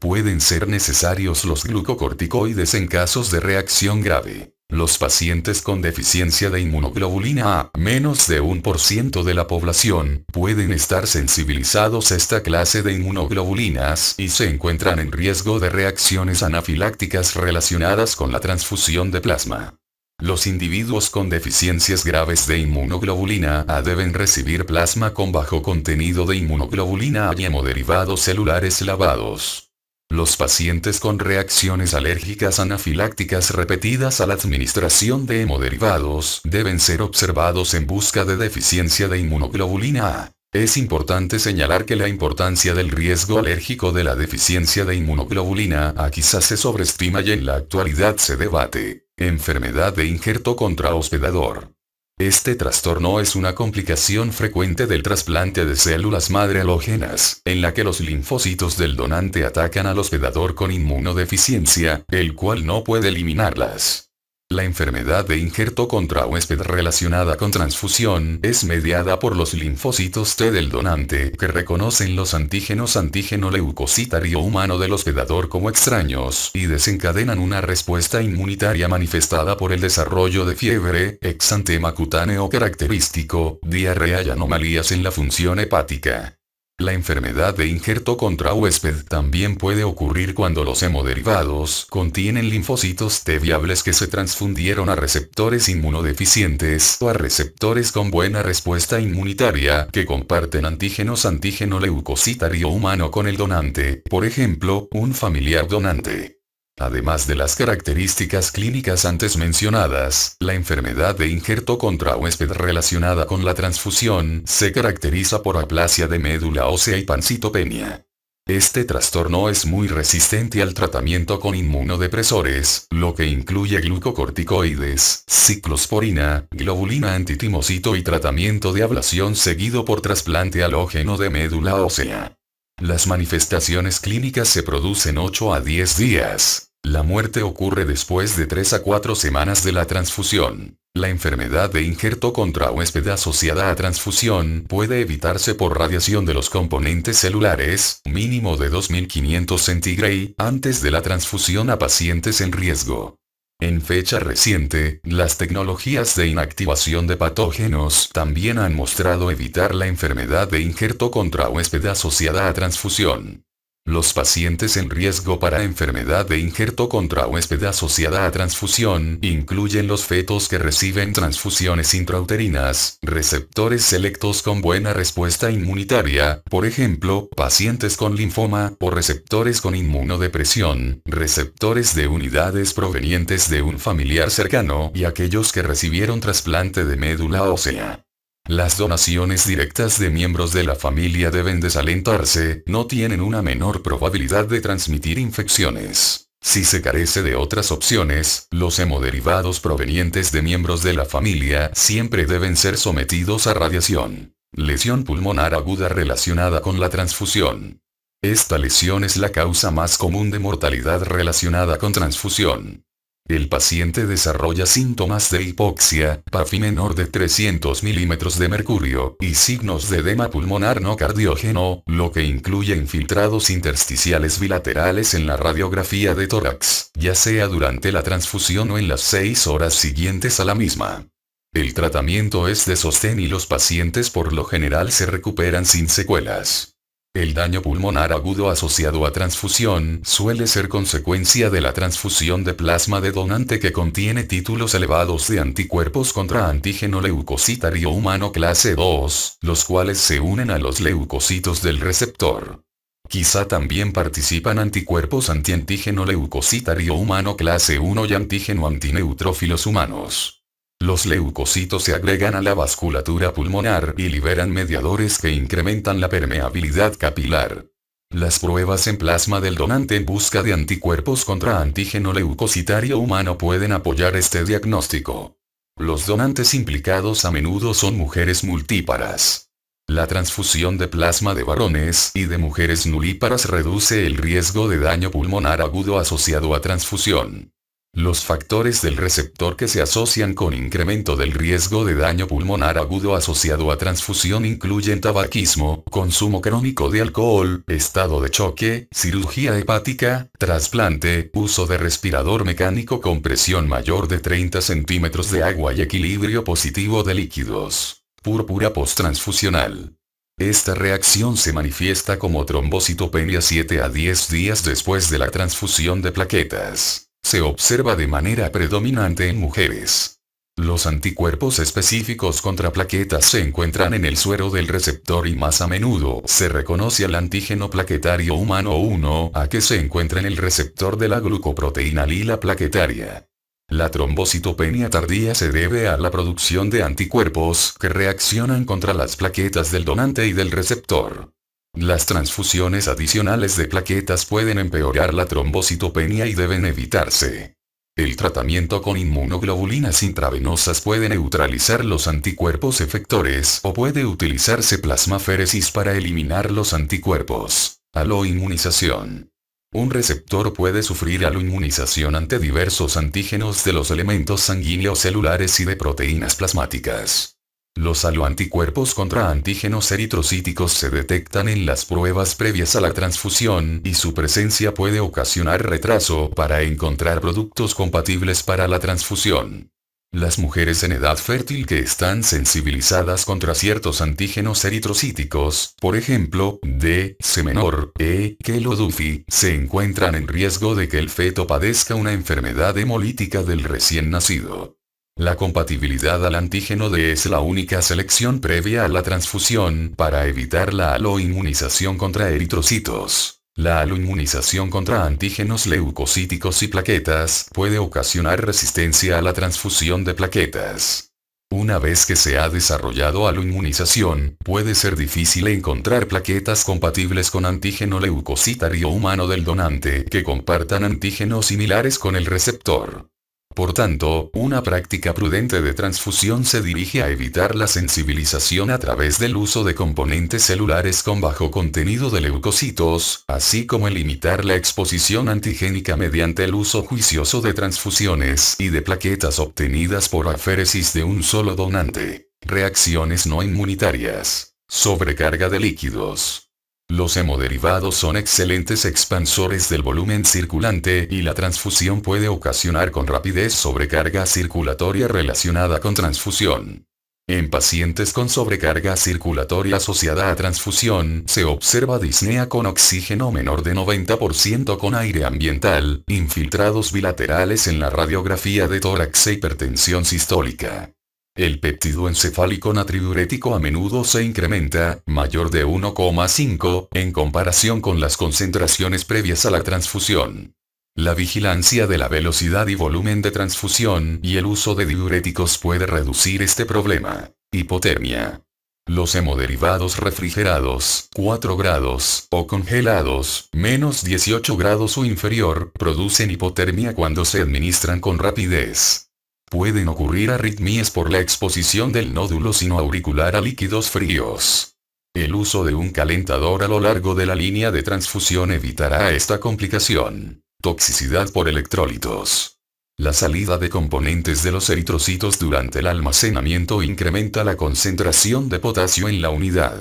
Pueden ser necesarios los glucocorticoides en casos de reacción grave. Los pacientes con deficiencia de inmunoglobulina A, menos de un por ciento de la población, pueden estar sensibilizados a esta clase de inmunoglobulinas y se encuentran en riesgo de reacciones anafilácticas relacionadas con la transfusión de plasma. Los individuos con deficiencias graves de inmunoglobulina A deben recibir plasma con bajo contenido de inmunoglobulina A y hemoderivados celulares lavados. Los pacientes con reacciones alérgicas anafilácticas repetidas a la administración de hemoderivados deben ser observados en busca de deficiencia de inmunoglobulina A. Es importante señalar que la importancia del riesgo alérgico de la deficiencia de inmunoglobulina A quizás se sobreestima y en la actualidad se debate. Enfermedad de injerto contra hospedador. Este trastorno es una complicación frecuente del trasplante de células madre halógenas, en la que los linfocitos del donante atacan al hospedador con inmunodeficiencia, el cual no puede eliminarlas. La enfermedad de injerto contra huésped relacionada con transfusión es mediada por los linfocitos T del donante que reconocen los antígenos antígeno leucocitario humano del hospedador como extraños y desencadenan una respuesta inmunitaria manifestada por el desarrollo de fiebre, exantema cutáneo característico, diarrea y anomalías en la función hepática. La enfermedad de injerto contra huésped también puede ocurrir cuando los hemoderivados contienen linfocitos T viables que se transfundieron a receptores inmunodeficientes o a receptores con buena respuesta inmunitaria que comparten antígenos antígeno leucocitario humano con el donante, por ejemplo, un familiar donante. Además de las características clínicas antes mencionadas, la enfermedad de injerto contra huésped relacionada con la transfusión se caracteriza por aplasia de médula ósea y pancitopenia. Este trastorno es muy resistente al tratamiento con inmunodepresores, lo que incluye glucocorticoides, ciclosporina, globulina antitimocito y tratamiento de ablación seguido por trasplante halógeno de médula ósea. Las manifestaciones clínicas se producen 8 a 10 días, la muerte ocurre después de 3 a 4 semanas de la transfusión. La enfermedad de injerto contra huésped asociada a transfusión puede evitarse por radiación de los componentes celulares, mínimo de 2500 centigray, antes de la transfusión a pacientes en riesgo. En fecha reciente, las tecnologías de inactivación de patógenos también han mostrado evitar la enfermedad de injerto contra huésped asociada a transfusión. Los pacientes en riesgo para enfermedad de injerto contra huésped asociada a transfusión incluyen los fetos que reciben transfusiones intrauterinas, receptores selectos con buena respuesta inmunitaria, por ejemplo, pacientes con linfoma o receptores con inmunodepresión, receptores de unidades provenientes de un familiar cercano y aquellos que recibieron trasplante de médula ósea. Las donaciones directas de miembros de la familia deben desalentarse, no tienen una menor probabilidad de transmitir infecciones. Si se carece de otras opciones, los hemoderivados provenientes de miembros de la familia siempre deben ser sometidos a radiación. Lesión pulmonar aguda relacionada con la transfusión. Esta lesión es la causa más común de mortalidad relacionada con transfusión. El paciente desarrolla síntomas de hipoxia, PAFI menor de 300 milímetros de mercurio, y signos de edema pulmonar no cardiógeno, lo que incluye infiltrados intersticiales bilaterales en la radiografía de tórax, ya sea durante la transfusión o en las 6 horas siguientes a la misma. El tratamiento es de sostén y los pacientes por lo general se recuperan sin secuelas. El daño pulmonar agudo asociado a transfusión suele ser consecuencia de la transfusión de plasma de donante que contiene títulos elevados de anticuerpos contra antígeno leucocitario humano clase 2, los cuales se unen a los leucocitos del receptor. Quizá también participan anticuerpos antiantígeno leucocitario humano clase 1 y antígeno antineutrófilos humanos. Los leucocitos se agregan a la vasculatura pulmonar y liberan mediadores que incrementan la permeabilidad capilar. Las pruebas en plasma del donante en busca de anticuerpos contra antígeno leucocitario humano pueden apoyar este diagnóstico. Los donantes implicados a menudo son mujeres multíparas. La transfusión de plasma de varones y de mujeres nulíparas reduce el riesgo de daño pulmonar agudo asociado a transfusión. Los factores del receptor que se asocian con incremento del riesgo de daño pulmonar agudo asociado a transfusión incluyen tabaquismo, consumo crónico de alcohol, estado de choque, cirugía hepática, trasplante, uso de respirador mecánico con presión mayor de 30 centímetros de agua y equilibrio positivo de líquidos. Púrpura posttransfusional. Esta reacción se manifiesta como trombocitopenia 7 a 10 días después de la transfusión de plaquetas se observa de manera predominante en mujeres. Los anticuerpos específicos contra plaquetas se encuentran en el suero del receptor y más a menudo se reconoce al antígeno plaquetario humano 1 a que se encuentra en el receptor de la glucoproteína lila plaquetaria. La trombocitopenia tardía se debe a la producción de anticuerpos que reaccionan contra las plaquetas del donante y del receptor. Las transfusiones adicionales de plaquetas pueden empeorar la trombocitopenia y deben evitarse. El tratamiento con inmunoglobulinas intravenosas puede neutralizar los anticuerpos efectores o puede utilizarse plasmaféresis para eliminar los anticuerpos. Aloinmunización. Un receptor puede sufrir aloinmunización ante diversos antígenos de los elementos sanguíneos celulares y de proteínas plasmáticas. Los aloanticuerpos contra antígenos eritrocíticos se detectan en las pruebas previas a la transfusión y su presencia puede ocasionar retraso para encontrar productos compatibles para la transfusión. Las mujeres en edad fértil que están sensibilizadas contra ciertos antígenos eritrocíticos, por ejemplo, D, C menor, E, Duffy, se encuentran en riesgo de que el feto padezca una enfermedad hemolítica del recién nacido. La compatibilidad al antígeno D es la única selección previa a la transfusión para evitar la aloinmunización contra eritrocitos. La aloinmunización contra antígenos leucocíticos y plaquetas puede ocasionar resistencia a la transfusión de plaquetas. Una vez que se ha desarrollado aloinmunización, puede ser difícil encontrar plaquetas compatibles con antígeno leucocitario humano del donante que compartan antígenos similares con el receptor. Por tanto, una práctica prudente de transfusión se dirige a evitar la sensibilización a través del uso de componentes celulares con bajo contenido de leucocitos, así como el limitar la exposición antigénica mediante el uso juicioso de transfusiones y de plaquetas obtenidas por aféresis de un solo donante. Reacciones no inmunitarias. Sobrecarga de líquidos. Los hemoderivados son excelentes expansores del volumen circulante y la transfusión puede ocasionar con rapidez sobrecarga circulatoria relacionada con transfusión. En pacientes con sobrecarga circulatoria asociada a transfusión, se observa disnea con oxígeno menor de 90% con aire ambiental, infiltrados bilaterales en la radiografía de tórax e hipertensión sistólica. El péptido encefálico natriurético a menudo se incrementa, mayor de 1,5, en comparación con las concentraciones previas a la transfusión. La vigilancia de la velocidad y volumen de transfusión y el uso de diuréticos puede reducir este problema. Hipotermia. Los hemoderivados refrigerados, 4 grados, o congelados, menos 18 grados o inferior, producen hipotermia cuando se administran con rapidez. Pueden ocurrir arritmias por la exposición del nódulo sino auricular a líquidos fríos. El uso de un calentador a lo largo de la línea de transfusión evitará esta complicación. Toxicidad por electrólitos. La salida de componentes de los eritrocitos durante el almacenamiento incrementa la concentración de potasio en la unidad.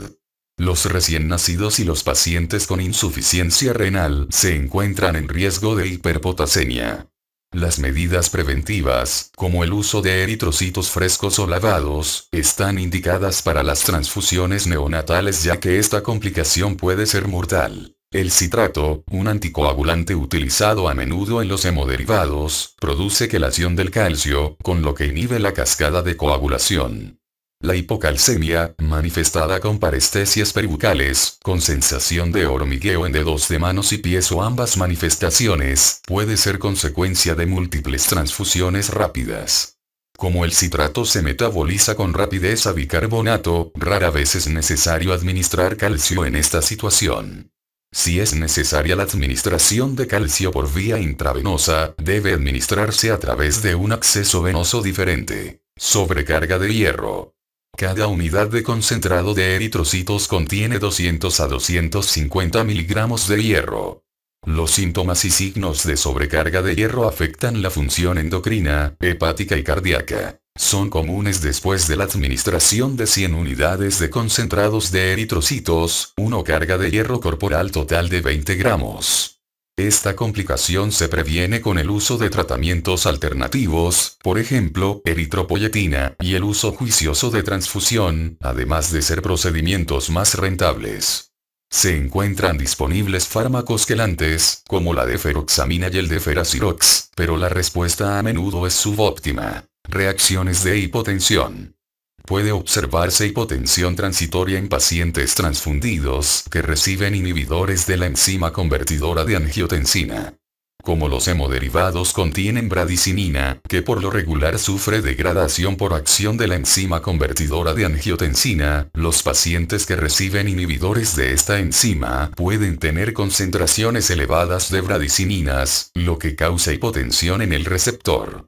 Los recién nacidos y los pacientes con insuficiencia renal se encuentran en riesgo de hiperpotasemia. Las medidas preventivas, como el uso de eritrocitos frescos o lavados, están indicadas para las transfusiones neonatales ya que esta complicación puede ser mortal. El citrato, un anticoagulante utilizado a menudo en los hemoderivados, produce quelación del calcio, con lo que inhibe la cascada de coagulación. La hipocalcemia, manifestada con parestesias peribucales, con sensación de hormigueo en dedos de manos y pies o ambas manifestaciones, puede ser consecuencia de múltiples transfusiones rápidas. Como el citrato se metaboliza con rapidez a bicarbonato, rara vez es necesario administrar calcio en esta situación. Si es necesaria la administración de calcio por vía intravenosa, debe administrarse a través de un acceso venoso diferente. Sobrecarga de hierro, cada unidad de concentrado de eritrocitos contiene 200 a 250 miligramos de hierro. Los síntomas y signos de sobrecarga de hierro afectan la función endocrina, hepática y cardíaca. Son comunes después de la administración de 100 unidades de concentrados de eritrocitos, 1 carga de hierro corporal total de 20 gramos. Esta complicación se previene con el uso de tratamientos alternativos, por ejemplo, eritropoyetina, y el uso juicioso de transfusión, además de ser procedimientos más rentables. Se encuentran disponibles fármacos quelantes, como la deferoxamina y el deferacirox, pero la respuesta a menudo es subóptima. Reacciones de hipotensión puede observarse hipotensión transitoria en pacientes transfundidos que reciben inhibidores de la enzima convertidora de angiotensina. Como los hemoderivados contienen bradicinina, que por lo regular sufre degradación por acción de la enzima convertidora de angiotensina, los pacientes que reciben inhibidores de esta enzima pueden tener concentraciones elevadas de bradicininas, lo que causa hipotensión en el receptor.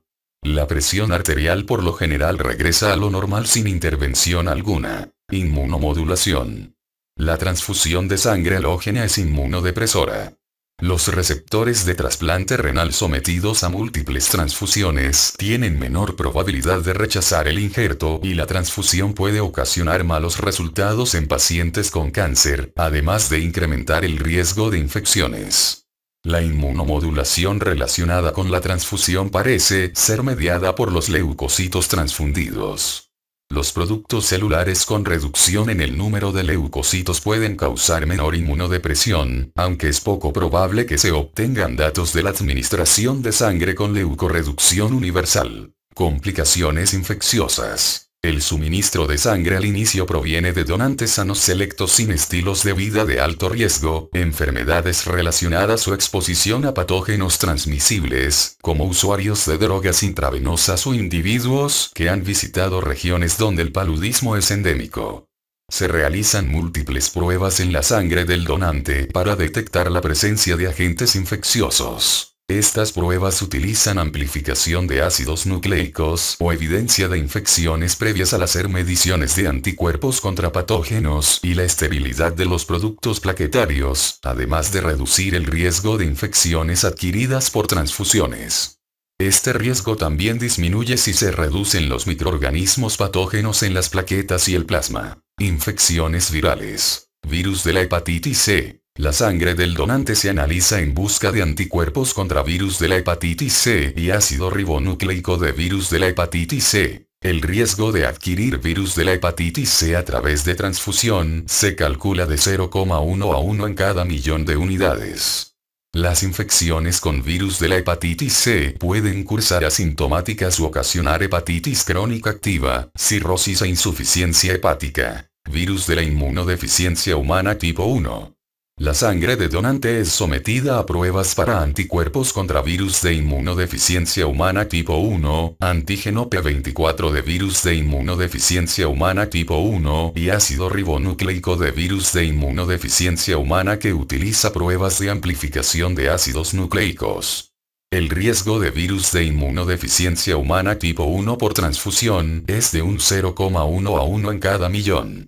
La presión arterial por lo general regresa a lo normal sin intervención alguna. Inmunomodulación. La transfusión de sangre halógena es inmunodepresora. Los receptores de trasplante renal sometidos a múltiples transfusiones tienen menor probabilidad de rechazar el injerto y la transfusión puede ocasionar malos resultados en pacientes con cáncer, además de incrementar el riesgo de infecciones. La inmunomodulación relacionada con la transfusión parece ser mediada por los leucocitos transfundidos. Los productos celulares con reducción en el número de leucocitos pueden causar menor inmunodepresión, aunque es poco probable que se obtengan datos de la administración de sangre con leucorreducción universal. Complicaciones infecciosas. El suministro de sangre al inicio proviene de donantes sanos selectos sin estilos de vida de alto riesgo, enfermedades relacionadas o exposición a patógenos transmisibles, como usuarios de drogas intravenosas o individuos que han visitado regiones donde el paludismo es endémico. Se realizan múltiples pruebas en la sangre del donante para detectar la presencia de agentes infecciosos. Estas pruebas utilizan amplificación de ácidos nucleicos o evidencia de infecciones previas al hacer mediciones de anticuerpos contra patógenos y la estabilidad de los productos plaquetarios, además de reducir el riesgo de infecciones adquiridas por transfusiones. Este riesgo también disminuye si se reducen los microorganismos patógenos en las plaquetas y el plasma. Infecciones virales. Virus de la hepatitis C. La sangre del donante se analiza en busca de anticuerpos contra virus de la hepatitis C y ácido ribonucleico de virus de la hepatitis C. El riesgo de adquirir virus de la hepatitis C a través de transfusión se calcula de 0,1 a 1 en cada millón de unidades. Las infecciones con virus de la hepatitis C pueden cursar asintomáticas u ocasionar hepatitis crónica activa, cirrosis e insuficiencia hepática. Virus de la inmunodeficiencia humana tipo 1. La sangre de donante es sometida a pruebas para anticuerpos contra virus de inmunodeficiencia humana tipo 1, antígeno P24 de virus de inmunodeficiencia humana tipo 1 y ácido ribonucleico de virus de inmunodeficiencia humana que utiliza pruebas de amplificación de ácidos nucleicos. El riesgo de virus de inmunodeficiencia humana tipo 1 por transfusión es de un 0,1 a 1 en cada millón.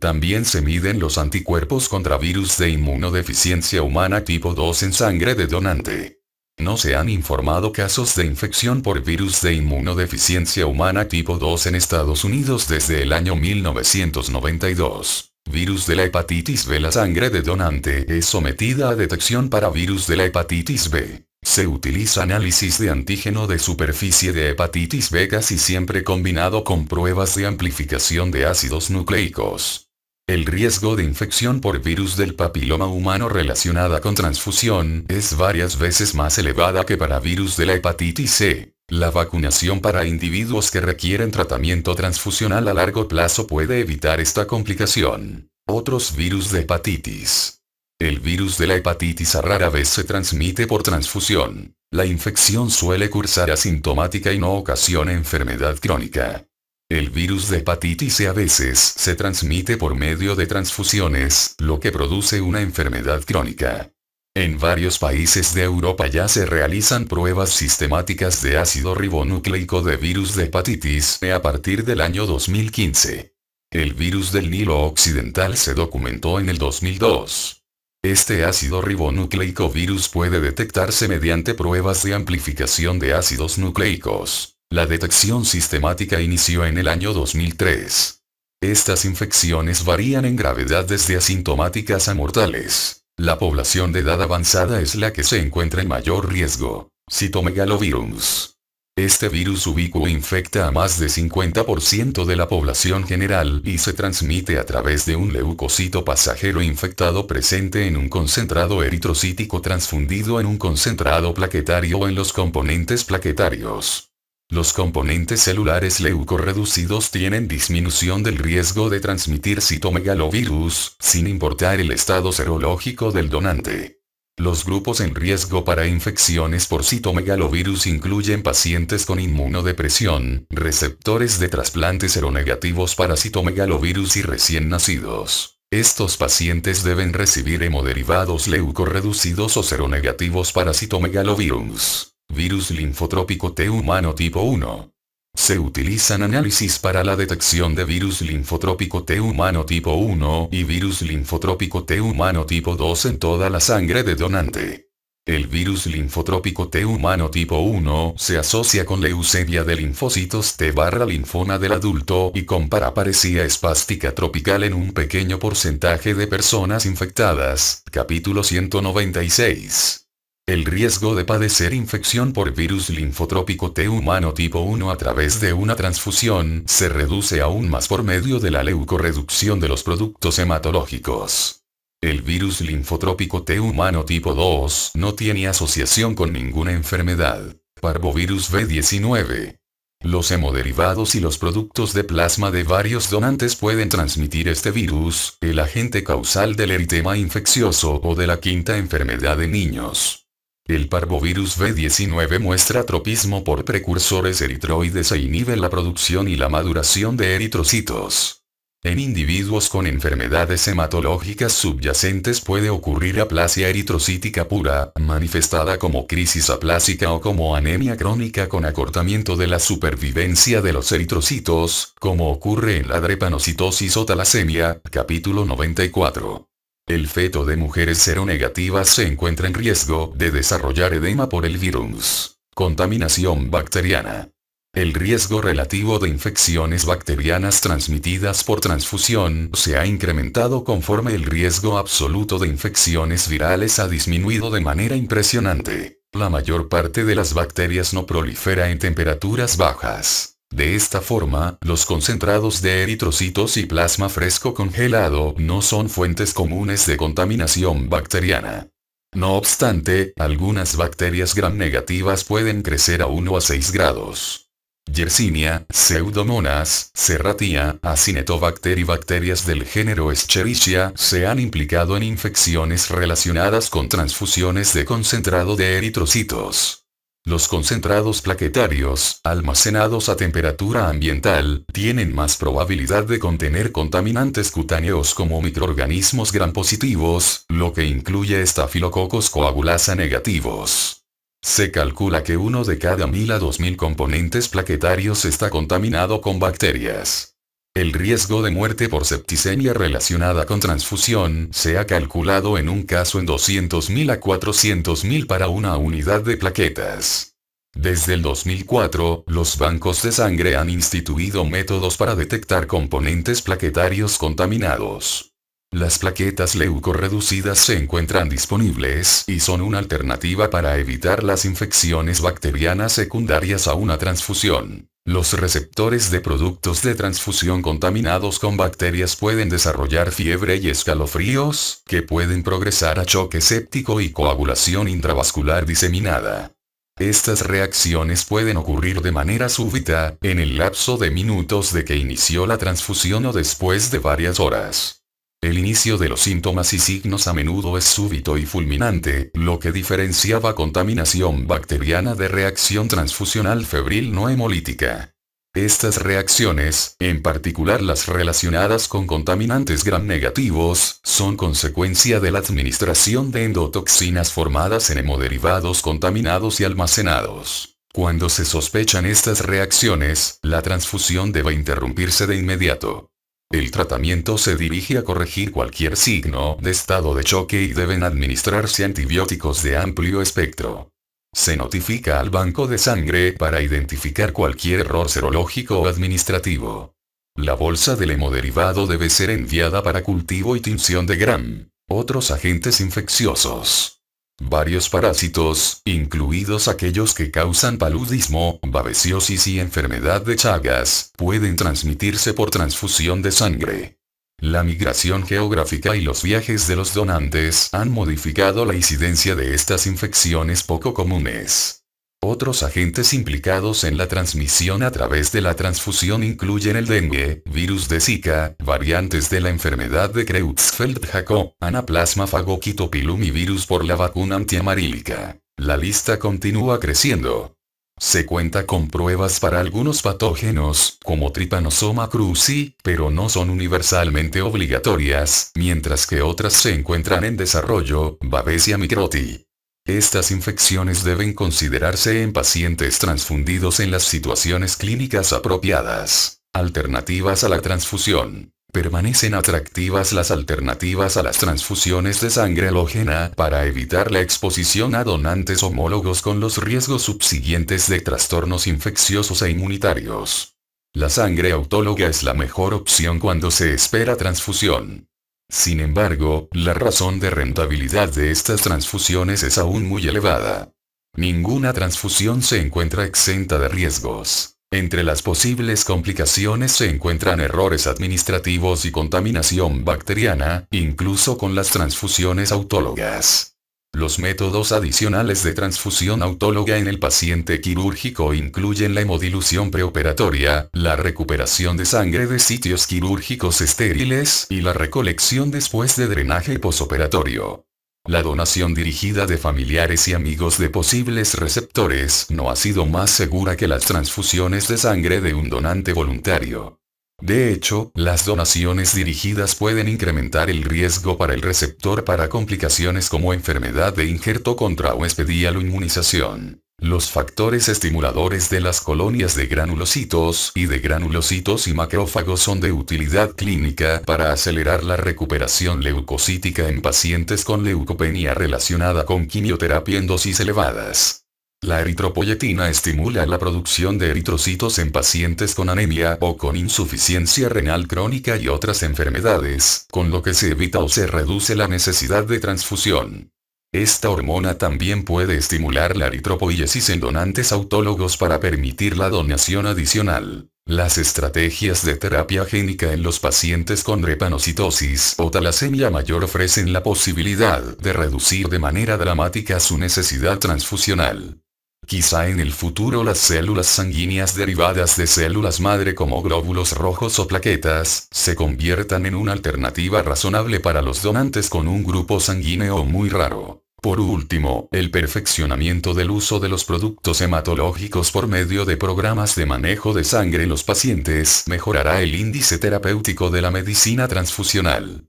También se miden los anticuerpos contra virus de inmunodeficiencia humana tipo 2 en sangre de donante. No se han informado casos de infección por virus de inmunodeficiencia humana tipo 2 en Estados Unidos desde el año 1992. Virus de la hepatitis B La sangre de donante es sometida a detección para virus de la hepatitis B. Se utiliza análisis de antígeno de superficie de hepatitis B casi siempre combinado con pruebas de amplificación de ácidos nucleicos. El riesgo de infección por virus del papiloma humano relacionada con transfusión es varias veces más elevada que para virus de la hepatitis C. La vacunación para individuos que requieren tratamiento transfusional a largo plazo puede evitar esta complicación. Otros virus de hepatitis. El virus de la hepatitis a rara vez se transmite por transfusión. La infección suele cursar asintomática y no ocasiona enfermedad crónica. El virus de hepatitis a veces se transmite por medio de transfusiones, lo que produce una enfermedad crónica. En varios países de Europa ya se realizan pruebas sistemáticas de ácido ribonucleico de virus de hepatitis E a partir del año 2015. El virus del Nilo Occidental se documentó en el 2002. Este ácido ribonucleico virus puede detectarse mediante pruebas de amplificación de ácidos nucleicos. La detección sistemática inició en el año 2003. Estas infecciones varían en gravedad desde asintomáticas a mortales. La población de edad avanzada es la que se encuentra en mayor riesgo. Citomegalovirus. Este virus ubicuo infecta a más de 50% de la población general y se transmite a través de un leucocito pasajero infectado presente en un concentrado eritrocítico transfundido en un concentrado plaquetario o en los componentes plaquetarios. Los componentes celulares leucorreducidos tienen disminución del riesgo de transmitir citomegalovirus, sin importar el estado serológico del donante. Los grupos en riesgo para infecciones por citomegalovirus incluyen pacientes con inmunodepresión, receptores de trasplantes seronegativos para citomegalovirus y recién nacidos. Estos pacientes deben recibir hemoderivados leucorreducidos o seronegativos para citomegalovirus. Virus linfotrópico T humano tipo 1. Se utilizan análisis para la detección de virus linfotrópico T humano tipo 1 y virus linfotrópico T humano tipo 2 en toda la sangre de donante. El virus linfotrópico T humano tipo 1 se asocia con leucemia de linfocitos T barra linfona del adulto y con paraparesía espástica tropical en un pequeño porcentaje de personas infectadas. Capítulo 196 el riesgo de padecer infección por virus linfotrópico T humano tipo 1 a través de una transfusión se reduce aún más por medio de la leucorreducción de los productos hematológicos. El virus linfotrópico T humano tipo 2 no tiene asociación con ninguna enfermedad. Parvovirus B19. Los hemoderivados y los productos de plasma de varios donantes pueden transmitir este virus, el agente causal del eritema infeccioso o de la quinta enfermedad de niños. El parvovirus B19 muestra tropismo por precursores eritroides e inhibe la producción y la maduración de eritrocitos. En individuos con enfermedades hematológicas subyacentes puede ocurrir aplasia eritrocítica pura, manifestada como crisis aplásica o como anemia crónica con acortamiento de la supervivencia de los eritrocitos, como ocurre en la drepanocitosis o talasemia, capítulo 94. El feto de mujeres seronegativas se encuentra en riesgo de desarrollar edema por el virus. Contaminación bacteriana. El riesgo relativo de infecciones bacterianas transmitidas por transfusión se ha incrementado conforme el riesgo absoluto de infecciones virales ha disminuido de manera impresionante. La mayor parte de las bacterias no prolifera en temperaturas bajas. De esta forma, los concentrados de eritrocitos y plasma fresco congelado no son fuentes comunes de contaminación bacteriana. No obstante, algunas bacterias gram negativas pueden crecer a 1 a 6 grados. Yersinia, Pseudomonas, Serratia, Acinetobacter y bacterias del género Escherichia se han implicado en infecciones relacionadas con transfusiones de concentrado de eritrocitos. Los concentrados plaquetarios, almacenados a temperatura ambiental, tienen más probabilidad de contener contaminantes cutáneos como microorganismos gran positivos, lo que incluye estafilococos coagulasa negativos. Se calcula que uno de cada mil a dos mil componentes plaquetarios está contaminado con bacterias. El riesgo de muerte por septicemia relacionada con transfusión se ha calculado en un caso en 200.000 a 400.000 para una unidad de plaquetas. Desde el 2004, los bancos de sangre han instituido métodos para detectar componentes plaquetarios contaminados. Las plaquetas leucorreducidas se encuentran disponibles y son una alternativa para evitar las infecciones bacterianas secundarias a una transfusión. Los receptores de productos de transfusión contaminados con bacterias pueden desarrollar fiebre y escalofríos, que pueden progresar a choque séptico y coagulación intravascular diseminada. Estas reacciones pueden ocurrir de manera súbita, en el lapso de minutos de que inició la transfusión o después de varias horas. El inicio de los síntomas y signos a menudo es súbito y fulminante, lo que diferenciaba contaminación bacteriana de reacción transfusional febril no hemolítica. Estas reacciones, en particular las relacionadas con contaminantes gram negativos, son consecuencia de la administración de endotoxinas formadas en hemoderivados contaminados y almacenados. Cuando se sospechan estas reacciones, la transfusión debe interrumpirse de inmediato. El tratamiento se dirige a corregir cualquier signo de estado de choque y deben administrarse antibióticos de amplio espectro. Se notifica al banco de sangre para identificar cualquier error serológico o administrativo. La bolsa del hemoderivado debe ser enviada para cultivo y tinción de gram. Otros agentes infecciosos. Varios parásitos, incluidos aquellos que causan paludismo, babesiosis y enfermedad de Chagas, pueden transmitirse por transfusión de sangre. La migración geográfica y los viajes de los donantes han modificado la incidencia de estas infecciones poco comunes. Otros agentes implicados en la transmisión a través de la transfusión incluyen el dengue, virus de Zika, variantes de la enfermedad de creutzfeldt jakob anaplasma fagocitopilum y virus por la vacuna antiamarílica. La lista continúa creciendo. Se cuenta con pruebas para algunos patógenos, como Trypanosoma cruzi, pero no son universalmente obligatorias, mientras que otras se encuentran en desarrollo, Babesia microti. Estas infecciones deben considerarse en pacientes transfundidos en las situaciones clínicas apropiadas. Alternativas a la transfusión. Permanecen atractivas las alternativas a las transfusiones de sangre halógena para evitar la exposición a donantes homólogos con los riesgos subsiguientes de trastornos infecciosos e inmunitarios. La sangre autóloga es la mejor opción cuando se espera transfusión. Sin embargo, la razón de rentabilidad de estas transfusiones es aún muy elevada. Ninguna transfusión se encuentra exenta de riesgos. Entre las posibles complicaciones se encuentran errores administrativos y contaminación bacteriana, incluso con las transfusiones autólogas. Los métodos adicionales de transfusión autóloga en el paciente quirúrgico incluyen la hemodilución preoperatoria, la recuperación de sangre de sitios quirúrgicos estériles y la recolección después de drenaje posoperatorio. La donación dirigida de familiares y amigos de posibles receptores no ha sido más segura que las transfusiones de sangre de un donante voluntario. De hecho, las donaciones dirigidas pueden incrementar el riesgo para el receptor para complicaciones como enfermedad de injerto contra o inmunización. Los factores estimuladores de las colonias de granulocitos y de granulocitos y macrófagos son de utilidad clínica para acelerar la recuperación leucocítica en pacientes con leucopenia relacionada con quimioterapia en dosis elevadas. La eritropoyetina estimula la producción de eritrocitos en pacientes con anemia o con insuficiencia renal crónica y otras enfermedades, con lo que se evita o se reduce la necesidad de transfusión. Esta hormona también puede estimular la eritropoyesis en donantes autólogos para permitir la donación adicional. Las estrategias de terapia génica en los pacientes con repanocitosis o talasemia mayor ofrecen la posibilidad de reducir de manera dramática su necesidad transfusional. Quizá en el futuro las células sanguíneas derivadas de células madre como glóbulos rojos o plaquetas, se conviertan en una alternativa razonable para los donantes con un grupo sanguíneo muy raro. Por último, el perfeccionamiento del uso de los productos hematológicos por medio de programas de manejo de sangre en los pacientes mejorará el índice terapéutico de la medicina transfusional.